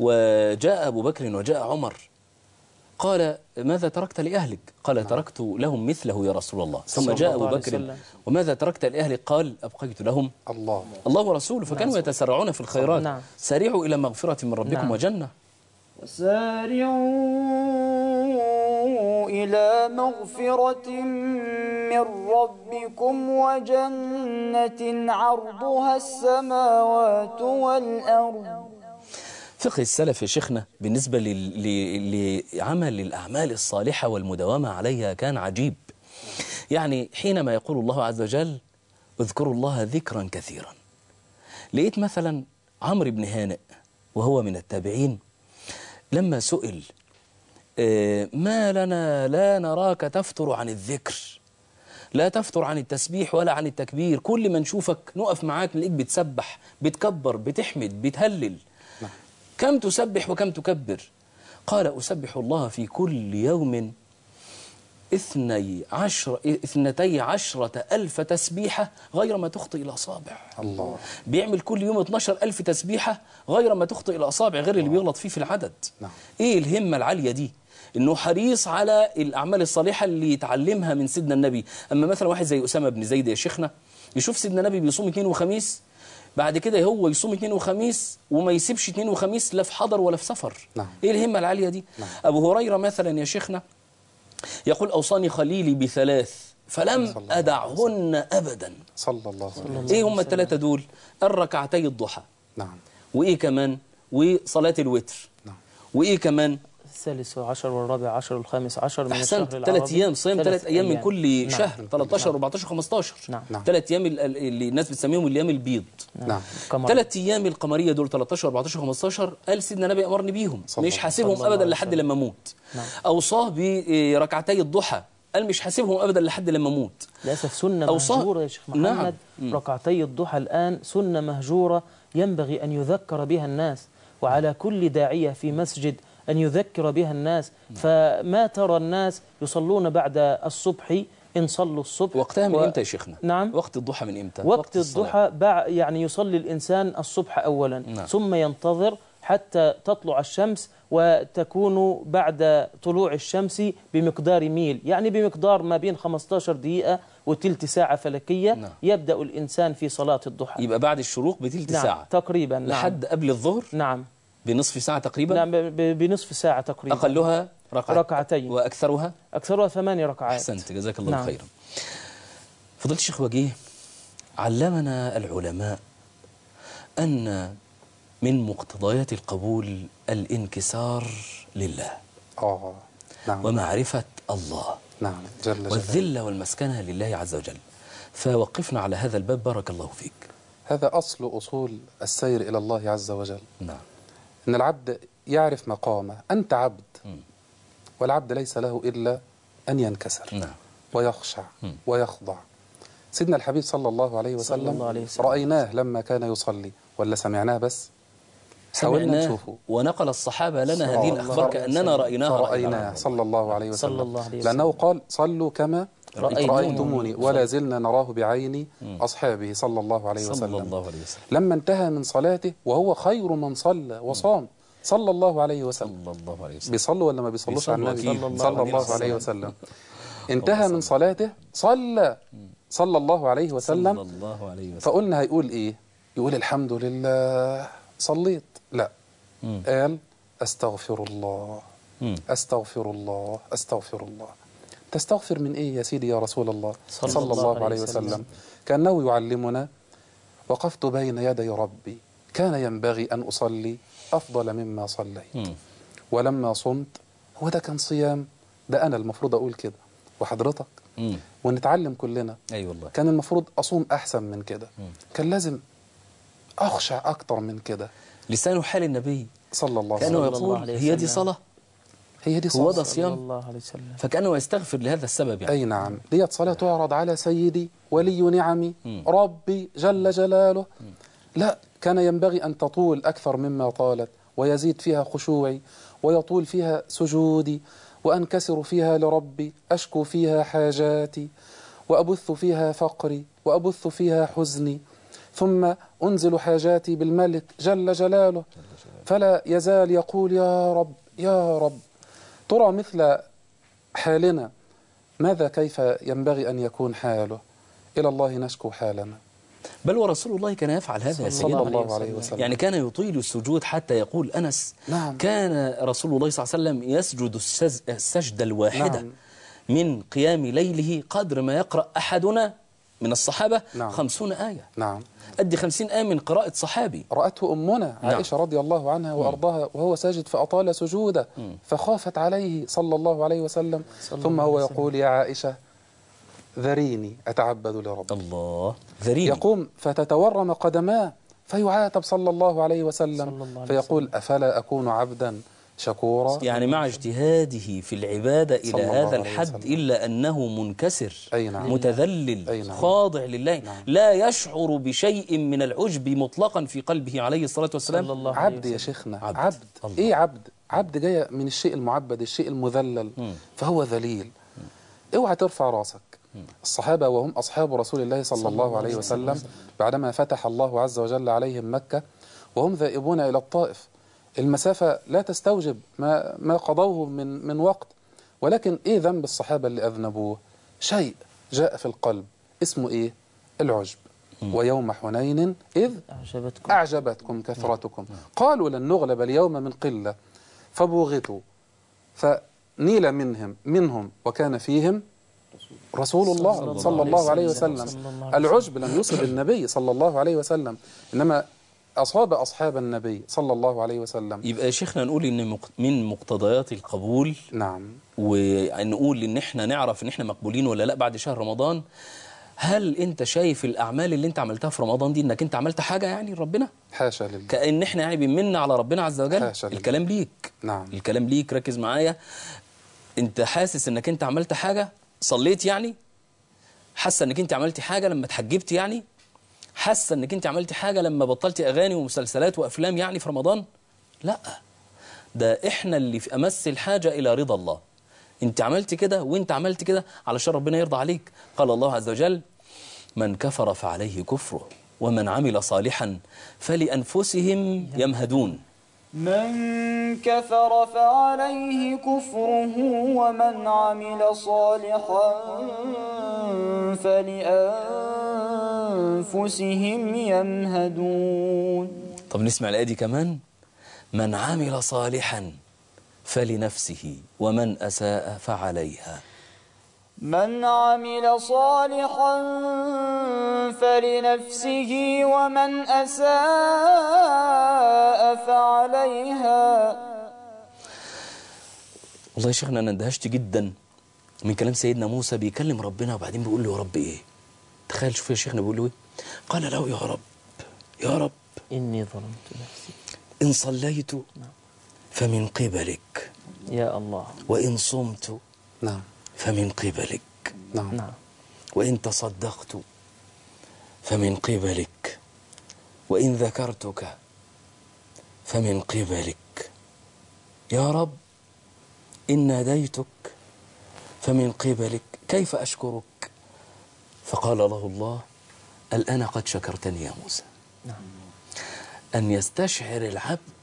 وجاء أبو بكر وجاء عمر قال ماذا تركت لأهلك قال نعم. تركت لهم مثله يا رسول الله ثم جاء أبو بكر وماذا تركت لأهلك قال أبقيت لهم الله الله ورسوله فكانوا نعم. يتسرعون في الخيرات نعم. سارعوا إلى مغفرة من ربكم وجنة سارعوا إلى مغفرة من ربكم وجنة عرضها السماوات والأرض فقه السلف يا شيخنا بالنسبة لعمل الأعمال الصالحة والمداومة عليها كان عجيب يعني حينما يقول الله عز وجل اذكروا الله ذكرا كثيرا لقيت مثلا عمرو بن هانئ وهو من التابعين لما سئل إيه، ما لنا لا نراك تفتر عن الذكر لا تفتر عن التسبيح ولا عن التكبير كل ما نشوفك نقف معاك نلاقيك بتسبح بتكبر بتحمد بتهلل نعم. كم تسبح وكم تكبر قال أسبح الله في كل يوم اثني عشر اثنتي عشرة ألف تسبيحة غير ما تخطئ الأصابع الله بيعمل كل يوم 12 ألف تسبيحة غير ما تخطئ الأصابع غير اللي بيغلط فيه في العدد نعم. إيه الهمة العالية دي انه حريص على الاعمال الصالحه اللي يتعلمها من سيدنا النبي اما مثلا واحد زي اسامه بن زيد يا شيخنا يشوف سيدنا النبي بيصوم اثنين وخميس بعد كده هو يصوم اثنين وخميس وما يسيبش اثنين وخميس لا في حضر ولا في سفر نعم. ايه الهمه العاليه دي نعم. ابو هريره مثلا يا شيخنا يقول اوصاني خليلي بثلاث فلم أدعهن أبدا صلى الله عليه وسلم إيه هم الثلاثة دول الركعتي الضحى نعم وإيه كمان وصلاة الوتر نعم وإيه كمان الثالث عشر والرابع عشر والخامس عشر من أحسنت ثلاث أيام صيام ثلاث أيام, من كل نعم. شهر 13 نعم. 14 15 نعم ثلاث أيام اللي الناس بتسميهم الأيام البيض نعم, نعم. ثلاث أيام القمرية دول 13 14 15 قال سيدنا النبي أمرني بيهم مش حاسبهم أبدا لحد لما أموت نعم. أوصاه بركعتي آه، الضحى قال مش حاسبهم ابدا لحد لما اموت للاسف سنه مهجوره يا شيخ نعم. محمد نعم. ركعتي الضحى الان سنه مهجوره ينبغي ان يذكر بها الناس وعلى كل داعيه في مسجد أن يذكر بها الناس فما ترى الناس يصلون بعد الصبح إن صلوا الصبح وقتها من و... إمتى يا شيخنا؟ نعم وقت الضحى من إمتى؟ وقت, وقت الضحى بع... يعني يصلي الإنسان الصبح أولا نعم. ثم ينتظر حتى تطلع الشمس وتكون بعد طلوع الشمس بمقدار ميل يعني بمقدار ما بين 15 دقيقة وتلت ساعة فلكية نعم. يبدأ الإنسان في صلاة الضحى يبقى بعد الشروق بتلت نعم. ساعة تقريبا نعم. لحد قبل الظهر نعم بنصف ساعة تقريبا نعم بنصف ساعة تقريبا أقلها ركعت ركعتين وأكثرها أكثرها ثماني ركعات أحسنت جزاك الله نعم. خيرا فضلت الشيخ وجيه علمنا العلماء أن من مقتضيات القبول الانكسار لله آه نعم. ومعرفة الله نعم جل جل والذلة والمسكنة لله عز وجل فوقفنا على هذا الباب بارك الله فيك هذا أصل أصول السير إلى الله عز وجل نعم أن العبد يعرف مقامه أنت عبد والعبد ليس له إلا أن ينكسر نعم. ويخشع ويخضع سيدنا الحبيب صلى الله عليه وسلم, صلى الله عليه وسلم. رأيناه لما كان يصلي ولا سمعناه بس حاولنا نشوفه ونقل الصحابة لنا هذه الأخبار كأننا رأيناه رأيناه صلى الله عليه وسلم, صلى الله عليه وسلم. لأنه قال صلوا كما رأيتموني ولا زلنا نراه بعين أصحابه صلى الله عليه وسلم صلى الله عليه وسلم لما انتهى من صلاته وهو خير من صلى وصام صلى الله عليه وسلم صلى الله عليه وسلم بيصلوا ولا ما بيصلوش على النبي صلى الله عليه وسلم انتهى من صلاته صلى صلى الله عليه وسلم صلى الله عليه وسلم فقلنا هيقول ايه يقول الحمد لله صليت لا قال استغفر الله استغفر الله استغفر الله تستغفر من إيه يا سيدي يا رسول الله صلى, صلى الله, الله عليه وسلم, كأنه يعلمنا وقفت بين يدي ربي كان ينبغي أن أصلي أفضل مما صليت ولما صمت هو ده كان صيام ده أنا المفروض أقول كده وحضرتك ونتعلم كلنا أي والله كان المفروض أصوم أحسن من كده كان لازم أخشع أكتر من كده لسان حال النبي صلى الله عليه وسلم كأنه يقول هي دي صلاة هي دي صلاة صلى الله عليه وسلم فكأنه يستغفر لهذا السبب يعني أي نعم ديت صلاة تعرض على سيدي ولي نعمي ربي جل جلاله لا كان ينبغي أن تطول أكثر مما طالت ويزيد فيها خشوعي ويطول فيها سجودي وأنكسر فيها لربي أشكو فيها حاجاتي وأبث فيها فقري وأبث فيها حزني ثم أنزل حاجاتي بالملك جل جلاله فلا يزال يقول يا رب يا رب ترى مثل حالنا ماذا كيف ينبغي أن يكون حاله إلى الله نشكو حالنا بل ورسول الله كان يفعل هذا صلى, صلى الله عليه وسلم يعني كان يطيل السجود حتى يقول أنس نعم. كان رسول الله صلى الله عليه وسلم يسجد السجدة الواحدة نعم. من قيام ليله قدر ما يقرأ أحدنا من الصحابة نعم. خمسون آية نعم أدي خمسين آية من قراءة صحابي رأته أمنا نعم. عائشة نعم. رضي الله عنها وأرضاها وهو ساجد فأطال سجوده فخافت عليه صلى الله عليه وسلم الله ثم هو يقول يا عائشة ذريني أتعبد لربي الله ذريني يقوم فتتورم قدماه فيعاتب صلى الله عليه وسلم الله عليه فيقول وسلم. أفلا أكون عبدا شكورا يعني مع اجتهاده في العبادة إلى هذا الحد إلا أنه منكسر أي نعم متذلل نعم. خاضع لله نعم. لا يشعر بشيء من العجب مطلقا في قلبه عليه الصلاة والسلام صلى الله عبد يا شيخنا عبد, عبد الله إيه عبد عبد جاي من الشيء المعبد الشيء المذلل مم. فهو ذليل اوعى ترفع راسك الصحابة وهم أصحاب رسول الله صلى, صلى الله عليه وسلم بعدما فتح الله عز وجل عليهم مكة وهم ذائبون إلى الطائف المسافة لا تستوجب ما ما قضوه من من وقت ولكن إيه ذنب الصحابة اللي أذنبوه شيء جاء في القلب اسمه إيه العجب ويوم حنين إذ أعجبتكم, أعجبتكم كثرتكم قالوا لن نغلب اليوم من قلة فبغضوا فنيل منهم منهم وكان فيهم رسول الله صلى الله عليه وسلم العجب لم يصب النبي صلى الله عليه وسلم إنما أصاب أصحاب النبي صلى الله عليه وسلم يبقى شيخنا نقول إن من مقتضيات القبول نعم ونقول إن إحنا نعرف إن إحنا مقبولين ولا لأ بعد شهر رمضان هل انت شايف الاعمال اللي انت عملتها في رمضان دي انك انت عملت حاجه يعني لربنا حاشا لله كان احنا يعني بنمن على ربنا عز وجل حاشا لله. الكلام ليك نعم الكلام ليك ركز معايا انت حاسس انك انت عملت حاجه صليت يعني حاسه انك انت عملتي حاجه لما اتحجبت يعني حاسه انك انت عملتي حاجه لما بطلتي اغاني ومسلسلات وافلام يعني في رمضان لا ده احنا اللي في امس الحاجه الى رضا الله انت عملت كده وانت عملت كده علشان ربنا يرضى عليك قال الله عز وجل من كفر فعليه كفره ومن عمل صالحا فلانفسهم يمهدون من كفر فعليه كفره ومن عمل صالحا فلأنفسهم يمهدون طب نسمع الآية دي كمان من عمل صالحا فلنفسه ومن أساء فعليها من عمل صالحا فلنفسه ومن أساء فعليها والله يا شيخنا أنا اندهشت جدا من كلام سيدنا موسى بيكلم ربنا وبعدين بيقول له يا رب إيه تخيل شوف يا شيخنا بيقول له إيه قال له يا رب يا رب إني ظلمت نفسي إن صليت نعم. فمن قبلك يا الله وإن صمت نعم فمن قبلك نعم. نعم وإن تصدقت فمن قبلك وإن ذكرتك فمن قبلك يا رب إن ناديتك فمن قبلك كيف أشكرك فقال له الله الآن قد شكرتني يا موسى نعم. أن يستشعر العبد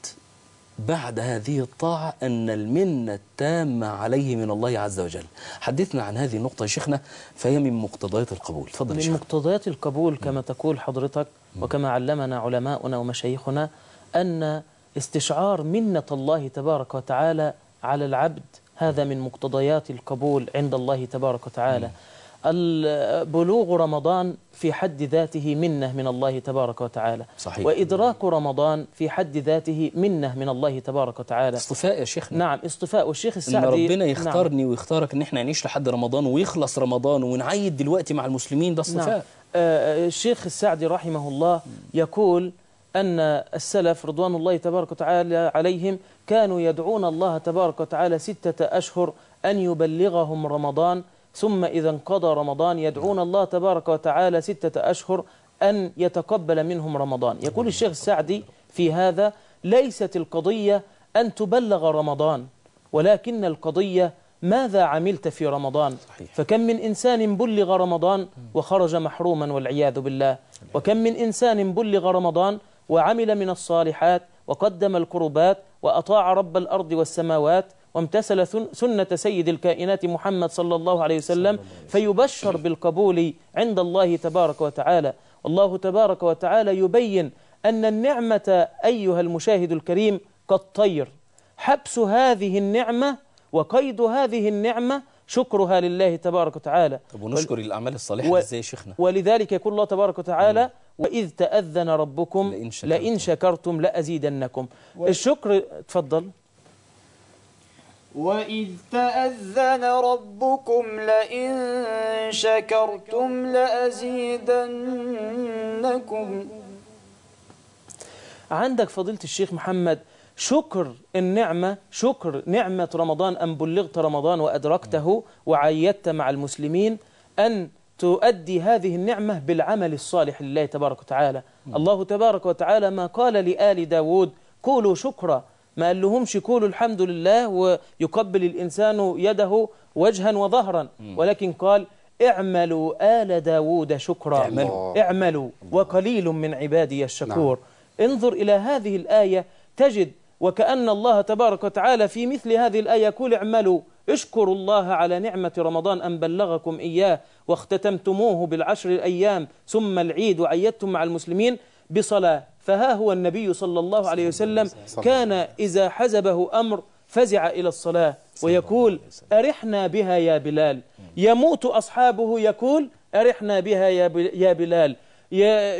بعد هذه الطاعة أن المنة التامة عليه من الله عز وجل حدثنا عن هذه النقطة يا شيخنا فهي من مقتضيات القبول تفضل من مقتضيات القبول كما تقول حضرتك وكما علمنا علماؤنا ومشايخنا أن استشعار منة الله تبارك وتعالى على العبد هذا من مقتضيات القبول عند الله تبارك وتعالى مم. بلوغ رمضان في حد ذاته منه من الله تبارك وتعالى صحيح. وإدراك رمضان في حد ذاته منه من الله تبارك وتعالى اصطفاء يا شيخنا نعم اصطفاء والشيخ السعدي إن ربنا نعم. يختارني نعم. ويختارك إن احنا نعيش لحد رمضان ويخلص رمضان ونعيد دلوقتي مع المسلمين ده اصطفاء نعم. آه،, آه الشيخ السعدي رحمه الله يقول أن السلف رضوان الله تبارك وتعالى عليهم كانوا يدعون الله تبارك وتعالى ستة أشهر أن يبلغهم رمضان ثم إذا انقضى رمضان يدعون الله تبارك وتعالى ستة أشهر أن يتقبل منهم رمضان يقول الشيخ السعدي في هذا ليست القضية أن تبلغ رمضان ولكن القضية ماذا عملت في رمضان صحيح. فكم من إنسان بلغ رمضان وخرج محروما والعياذ بالله وكم من إنسان بلغ رمضان وعمل من الصالحات وقدم القربات وأطاع رب الأرض والسماوات وامتثل سنة سيد الكائنات محمد صلى الله عليه وسلم فيبشر بالقبول عند الله تبارك وتعالى الله تبارك وتعالى يبين أن النعمة أيها المشاهد الكريم كالطير حبس هذه النعمة وقيد هذه النعمة شكرها لله تبارك وتعالى طب ونشكر الأعمال الصالحة و... ازاي شيخنا ولذلك يقول الله تبارك وتعالى مم. وإذ تأذن ربكم لئن شكرتم, لئن شكرتم لأزيدنكم و... الشكر تفضل وَإِذْ تَأَذَّنَ رَبُّكُمْ لَئِن شَكَرْتُمْ لَأَزِيدَنَّكُمْ عندك فضيلة الشيخ محمد شكر النعمة شكر نعمة رمضان أن بلغت رمضان وأدركته وعيدت مع المسلمين أن تؤدي هذه النعمة بالعمل الصالح لله تبارك وتعالى الله تبارك وتعالى ما قال لآل داود قولوا شكرا ما قال لهمش يقولوا الحمد لله ويقبل الإنسان يده وجها وظهرا ولكن قال اعملوا آل داود شكرا اعملوا, اعملوا وقليل من عبادي الشكور نعم. انظر إلى هذه الآية تجد وكأن الله تبارك وتعالى في مثل هذه الآية يقول اعملوا اشكروا الله على نعمة رمضان أن بلغكم إياه واختتمتموه بالعشر الأيام ثم العيد وعيدتم مع المسلمين بصلاة فها هو النبي صلى الله عليه وسلم كان إذا حزبه أمر فزع إلى الصلاة ويقول أرحنا بها يا بلال يموت أصحابه يقول أرحنا بها يا بلال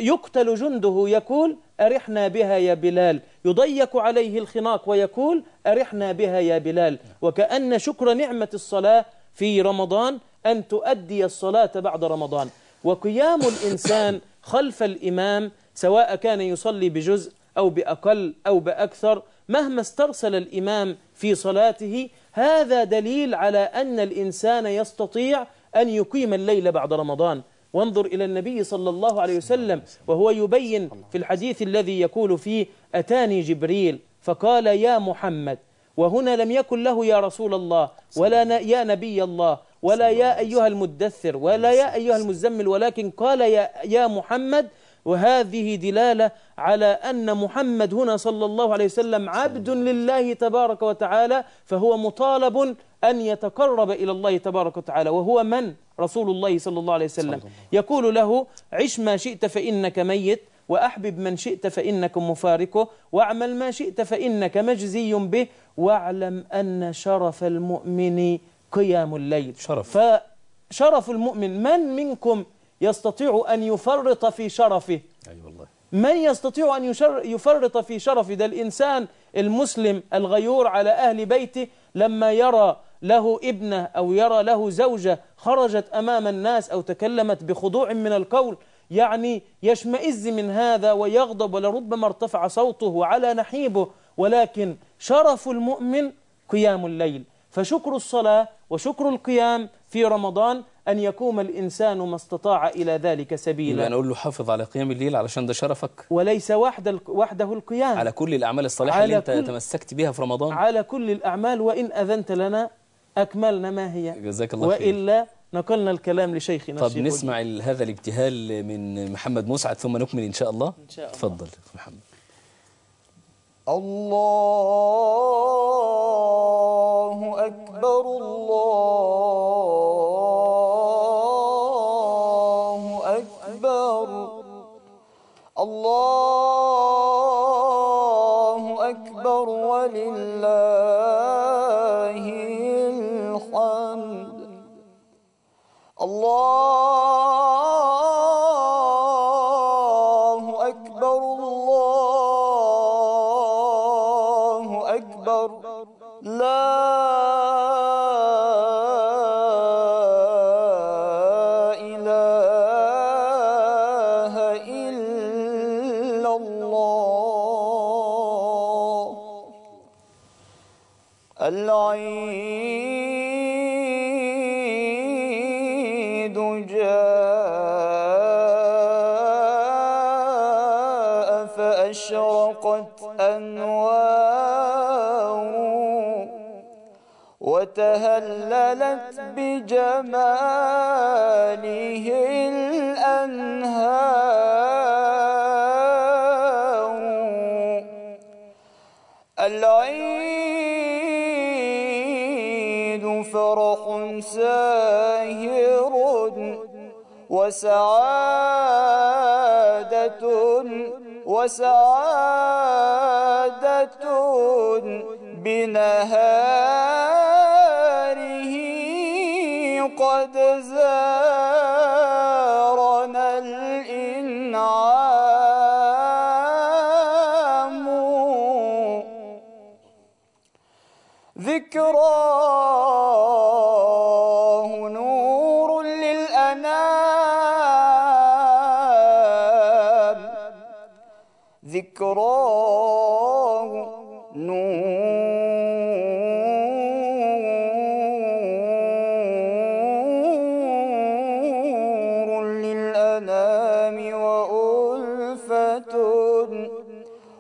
يقتل جنده يقول أرحنا بها يا بلال يضيق عليه الخناق ويقول أرحنا بها يا بلال وكأن شكر نعمة الصلاة في رمضان أن تؤدي الصلاة بعد رمضان وقيام الإنسان خلف الإمام سواء كان يصلي بجزء أو بأقل أو بأكثر مهما استرسل الإمام في صلاته هذا دليل على أن الإنسان يستطيع أن يقيم الليل بعد رمضان وانظر إلى النبي صلى الله عليه وسلم وهو يبين في الحديث الذي يقول فيه أتاني جبريل فقال يا محمد وهنا لم يكن له يا رسول الله ولا يا نبي الله ولا يا أيها المدثر ولا يا أيها المزمل ولكن قال يا, يا محمد وهذه دلالة على أن محمد هنا صلى الله عليه وسلم عبد لله تبارك وتعالى فهو مطالب أن يتقرب إلى الله تبارك وتعالى وهو من؟ رسول الله صلى الله عليه وسلم يقول له عش ما شئت فإنك ميت وأحبب من شئت فإنك مفارقه واعمل ما شئت فإنك مجزي به واعلم أن شرف المؤمن قيام الليل شرف فشرف المؤمن من منكم يستطيع أن يفرط في شرفه أي والله من يستطيع أن يفرط في شرفه ده الإنسان المسلم الغيور على أهل بيته لما يرى له ابنه أو يرى له زوجة خرجت أمام الناس أو تكلمت بخضوع من القول يعني يشمئز من هذا ويغضب ولربما ارتفع صوته وعلى نحيبه ولكن شرف المؤمن قيام الليل فشكر الصلاة وشكر القيام في رمضان أن يقوم الإنسان ما استطاع إلى ذلك سبيلا يعني أقول له حافظ على قيام الليل علشان ده شرفك وليس وحده, وحده القيام على كل الأعمال الصالحة اللي أنت تمسكت بها في رمضان على كل الأعمال وإن أذنت لنا أكملنا ما هي جزاك الله وإلا خير. نقلنا الكلام لشيخنا طب نسمع هذا الابتهال من محمد مسعد ثم نكمل إن شاء الله إن شاء الله تفضل محمد الله أكبر الله أكبر الله أكبر ولله الحمد الله تهللت بجماله الأنهار العيد فرح ساهر وسعادة وسعادة بنهار قد زارنا الإنعام ذكراه نور للأنام ذكراه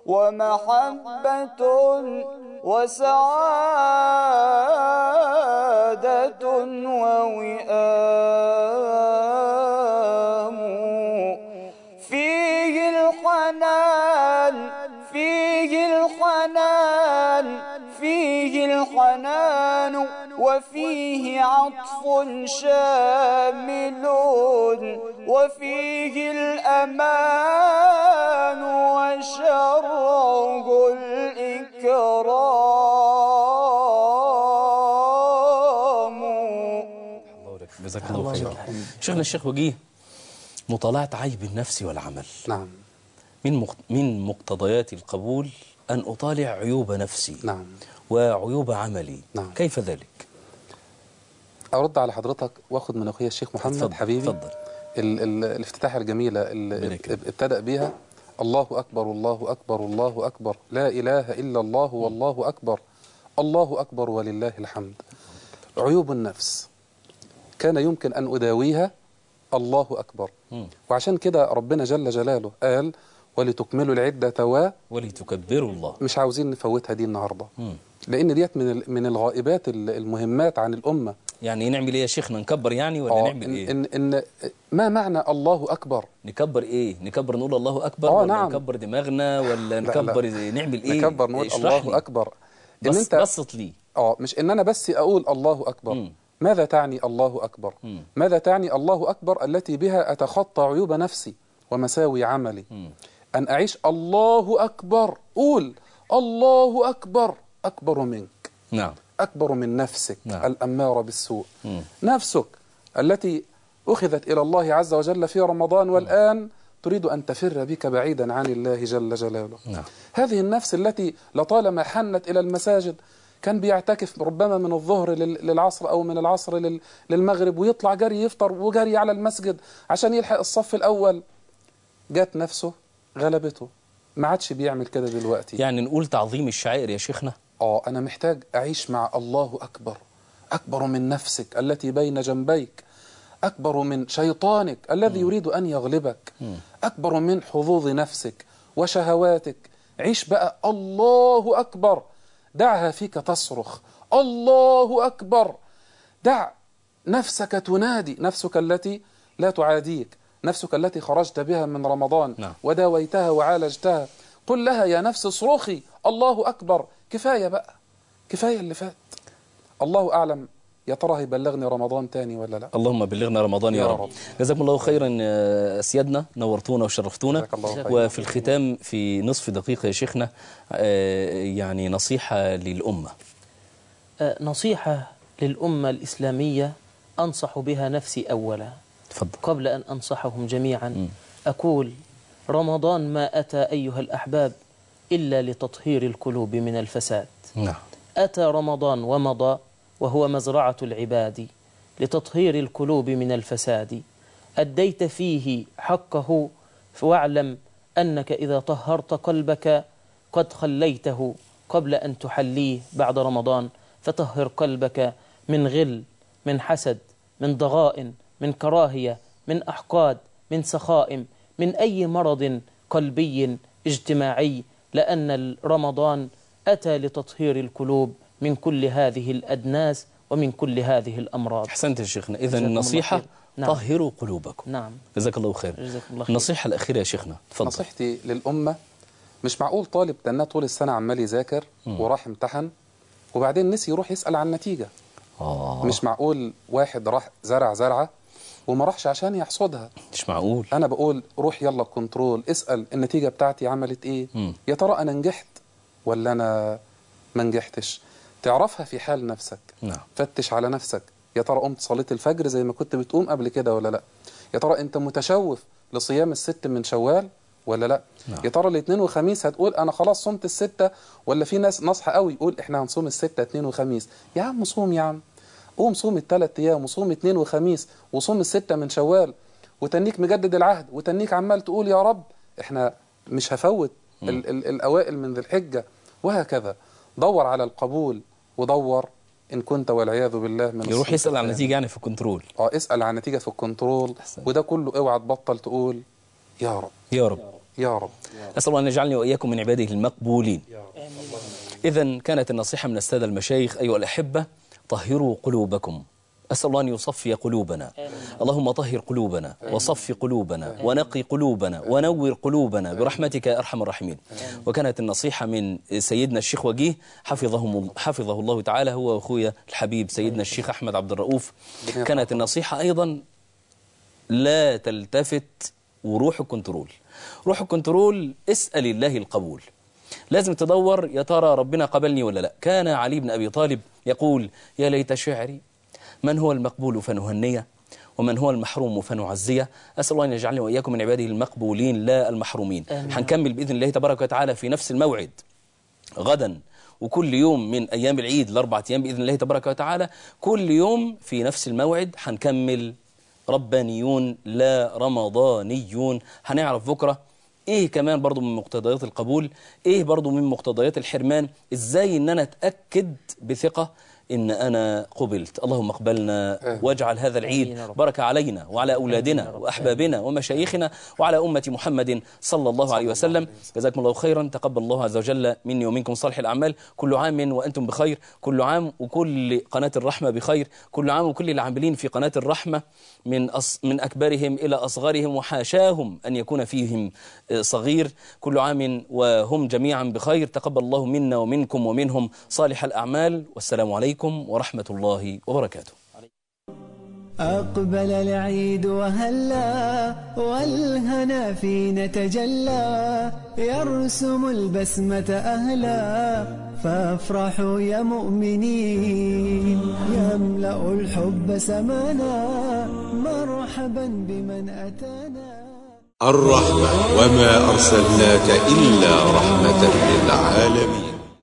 ومحبة وسعادة ووئام فيه الحنان فيه الحنان فيه الحنان وفيه عطف شامل وفيه الأمان وشره الإكرام جزاك الله خير شيخنا الشيخ وجيه مطالعة عيب النفس والعمل نعم من من مقتضيات القبول أن أطالع عيوب نفسي نعم وعيوب عملي نعم كيف ذلك؟ أرد على حضرتك وأخذ من أخويا الشيخ محمد فضل. حبيبي فضل. ال ال الافتتاح الجميله اللي ابتدا بيها الله اكبر الله اكبر الله اكبر لا اله الا الله والله اكبر الله اكبر ولله الحمد عيوب النفس كان يمكن ان اداويها الله اكبر وعشان كده ربنا جل جلاله قال ولتكملوا العده و ولتكبروا الله مش عاوزين نفوتها دي النهارده لان ديت من من الغائبات المهمات عن الامه يعني نعمل ايه يا شيخنا نكبر يعني ولا آه نعمل ايه إن إن ما معنى الله اكبر نكبر ايه نكبر نقول الله اكبر آه، ولا نعم. نكبر دماغنا ولا نكبر لا لا. إيه؟ نعمل ايه نكبر نقول الله لي. اكبر ان بس انت بسط لي اه مش ان انا بس اقول الله اكبر م. ماذا تعني الله اكبر م. ماذا تعني الله اكبر التي بها اتخطى عيوب نفسي ومساوي عملي م. ان اعيش الله اكبر قول الله اكبر أكبر منك نعم أكبر من نفسك نعم. الأمارة بالسوء م. نفسك التي أخذت إلى الله عز وجل في رمضان والآن نعم. تريد أن تفر بك بعيدا عن الله جل جلاله نعم. هذه النفس التي لطالما حنت إلى المساجد كان بيعتكف ربما من الظهر للعصر أو من العصر للمغرب ويطلع جري يفطر وجري على المسجد عشان يلحق الصف الأول جات نفسه غلبته ما عادش بيعمل كده دلوقتي يعني نقول تعظيم الشعائر يا شيخنا آه أنا محتاج أعيش مع الله أكبر أكبر من نفسك التي بين جنبيك أكبر من شيطانك الذي يريد أن يغلبك أكبر من حظوظ نفسك وشهواتك عيش بقى الله أكبر دعها فيك تصرخ الله أكبر دع نفسك تنادي نفسك التي لا تعاديك نفسك التي خرجت بها من رمضان نعم. وداويتها وعالجتها قل لها يا نفس صرخي الله أكبر كفاية بقى كفاية اللي فات الله أعلم يا ترى هيبلغني رمضان تاني ولا لا اللهم بلغنا رمضان يا, يا رب, جزاكم الله خيرا آه، سيادنا نورتونا وشرفتونا وفي الختام في نصف دقيقة يا شيخنا آه، يعني نصيحة للأمة آه، نصيحة للأمة الإسلامية أنصح بها نفسي أولا تفضل. قبل أن أنصحهم جميعا م. أقول رمضان ما أتى أيها الأحباب إلا لتطهير القلوب من الفساد نعم. أتى رمضان ومضى وهو مزرعة العباد لتطهير القلوب من الفساد أديت فيه حقه واعلم أنك إذا طهرت قلبك قد خليته قبل أن تحليه بعد رمضان فطهر قلبك من غل من حسد من ضغائن من كراهية من أحقاد من سخائم من أي مرض قلبي اجتماعي لأن رمضان أتى لتطهير القلوب من كل هذه الأدناس ومن كل هذه الأمراض أحسنت يا شيخنا إذا النصيحة نعم. طهروا قلوبكم نعم جزاك الله خير الله خير النصيحة الأخيرة يا شيخنا تفضل نصيحتي للأمة مش معقول طالب تناه طول السنة عمال يذاكر وراح امتحن وبعدين نسي يروح يسأل عن النتيجة آه. مش معقول واحد راح زرع زرعة وما راحش عشان يحصدها مش معقول انا بقول روح يلا كنترول اسال النتيجه بتاعتي عملت ايه مم. يا ترى انا نجحت ولا انا ما نجحتش تعرفها في حال نفسك نعم. فتش على نفسك يا ترى قمت صليت الفجر زي ما كنت بتقوم قبل كده ولا لا يا ترى انت متشوف لصيام الست من شوال ولا لا نعم. يا ترى الاثنين وخميس هتقول انا خلاص صمت الستة ولا في ناس نصح قوي يقول احنا هنصوم الستة اثنين وخميس يا عم صوم يا عم قوم صوم الثلاث ايام وصوم اثنين وخميس وصوم الستة من شوال وتنيك مجدد العهد وتنيك عمال تقول يا رب احنا مش هفوت ال ال الاوائل من ذي الحجة وهكذا دور على القبول ودور ان كنت والعياذ بالله من يروح يسال عن النتيجه يعني في الكنترول اه اسال عن نتيجه في الكنترول وده كله اوعى تبطل تقول يا رب يا رب يا رب اسال الله ان يجعلني واياكم من عباده المقبولين يا رب. اذا كانت النصيحه من الساده المشايخ ايها الاحبه طهروا قلوبكم أسأل الله أن يصفي قلوبنا اللهم طهر قلوبنا وصفي قلوبنا ونقي قلوبنا ونور قلوبنا برحمتك يا أرحم الراحمين وكانت النصيحة من سيدنا الشيخ وجيه حفظه, حفظه الله تعالى هو وأخويا الحبيب سيدنا الشيخ أحمد عبد الرؤوف كانت النصيحة أيضا لا تلتفت وروح الكنترول روح الكنترول اسأل الله القبول لازم تدور يا ترى ربنا قبلني ولا لا كان علي بن أبي طالب يقول يا ليت شعري من هو المقبول فنهنيه ومن هو المحروم فنعزيه أسأل الله أن يجعلني وإياكم من عباده المقبولين لا المحرومين هنكمل بإذن الله تبارك وتعالى في نفس الموعد غدا وكل يوم من أيام العيد الأربعة أيام بإذن الله تبارك وتعالى كل يوم في نفس الموعد هنكمل ربانيون لا رمضانيون هنعرف بكرة ايه كمان برضو من مقتضيات القبول ايه برضو من مقتضيات الحرمان ازاي ان انا اتاكد بثقه إن أنا قبلت اللهم اقبلنا آه. واجعل هذا العيد بركة علينا وعلى أولادنا وأحبابنا ومشايخنا وعلى أمة محمد صلى الله عليه وسلم جزاكم الله خيرا تقبل الله عز وجل مني ومنكم صالح الأعمال كل عام وأنتم بخير كل عام وكل قناة الرحمة بخير كل عام وكل العاملين في قناة الرحمة من أص من أكبرهم إلى أصغرهم وحاشاهم أن يكون فيهم آه، صغير كل عام وهم جميعا بخير تقبل الله منا ومنكم ومنهم صالح الأعمال والسلام عليكم عليكم ورحمة الله وبركاته أقبل العيد وهلا والهنا فينا تجلى يرسم البسمة أهلا فافرحوا يا مؤمنين يملأ الحب سمانا مرحبا بمن أتانا الرحمة وما أرسلناك إلا رحمة للعالمين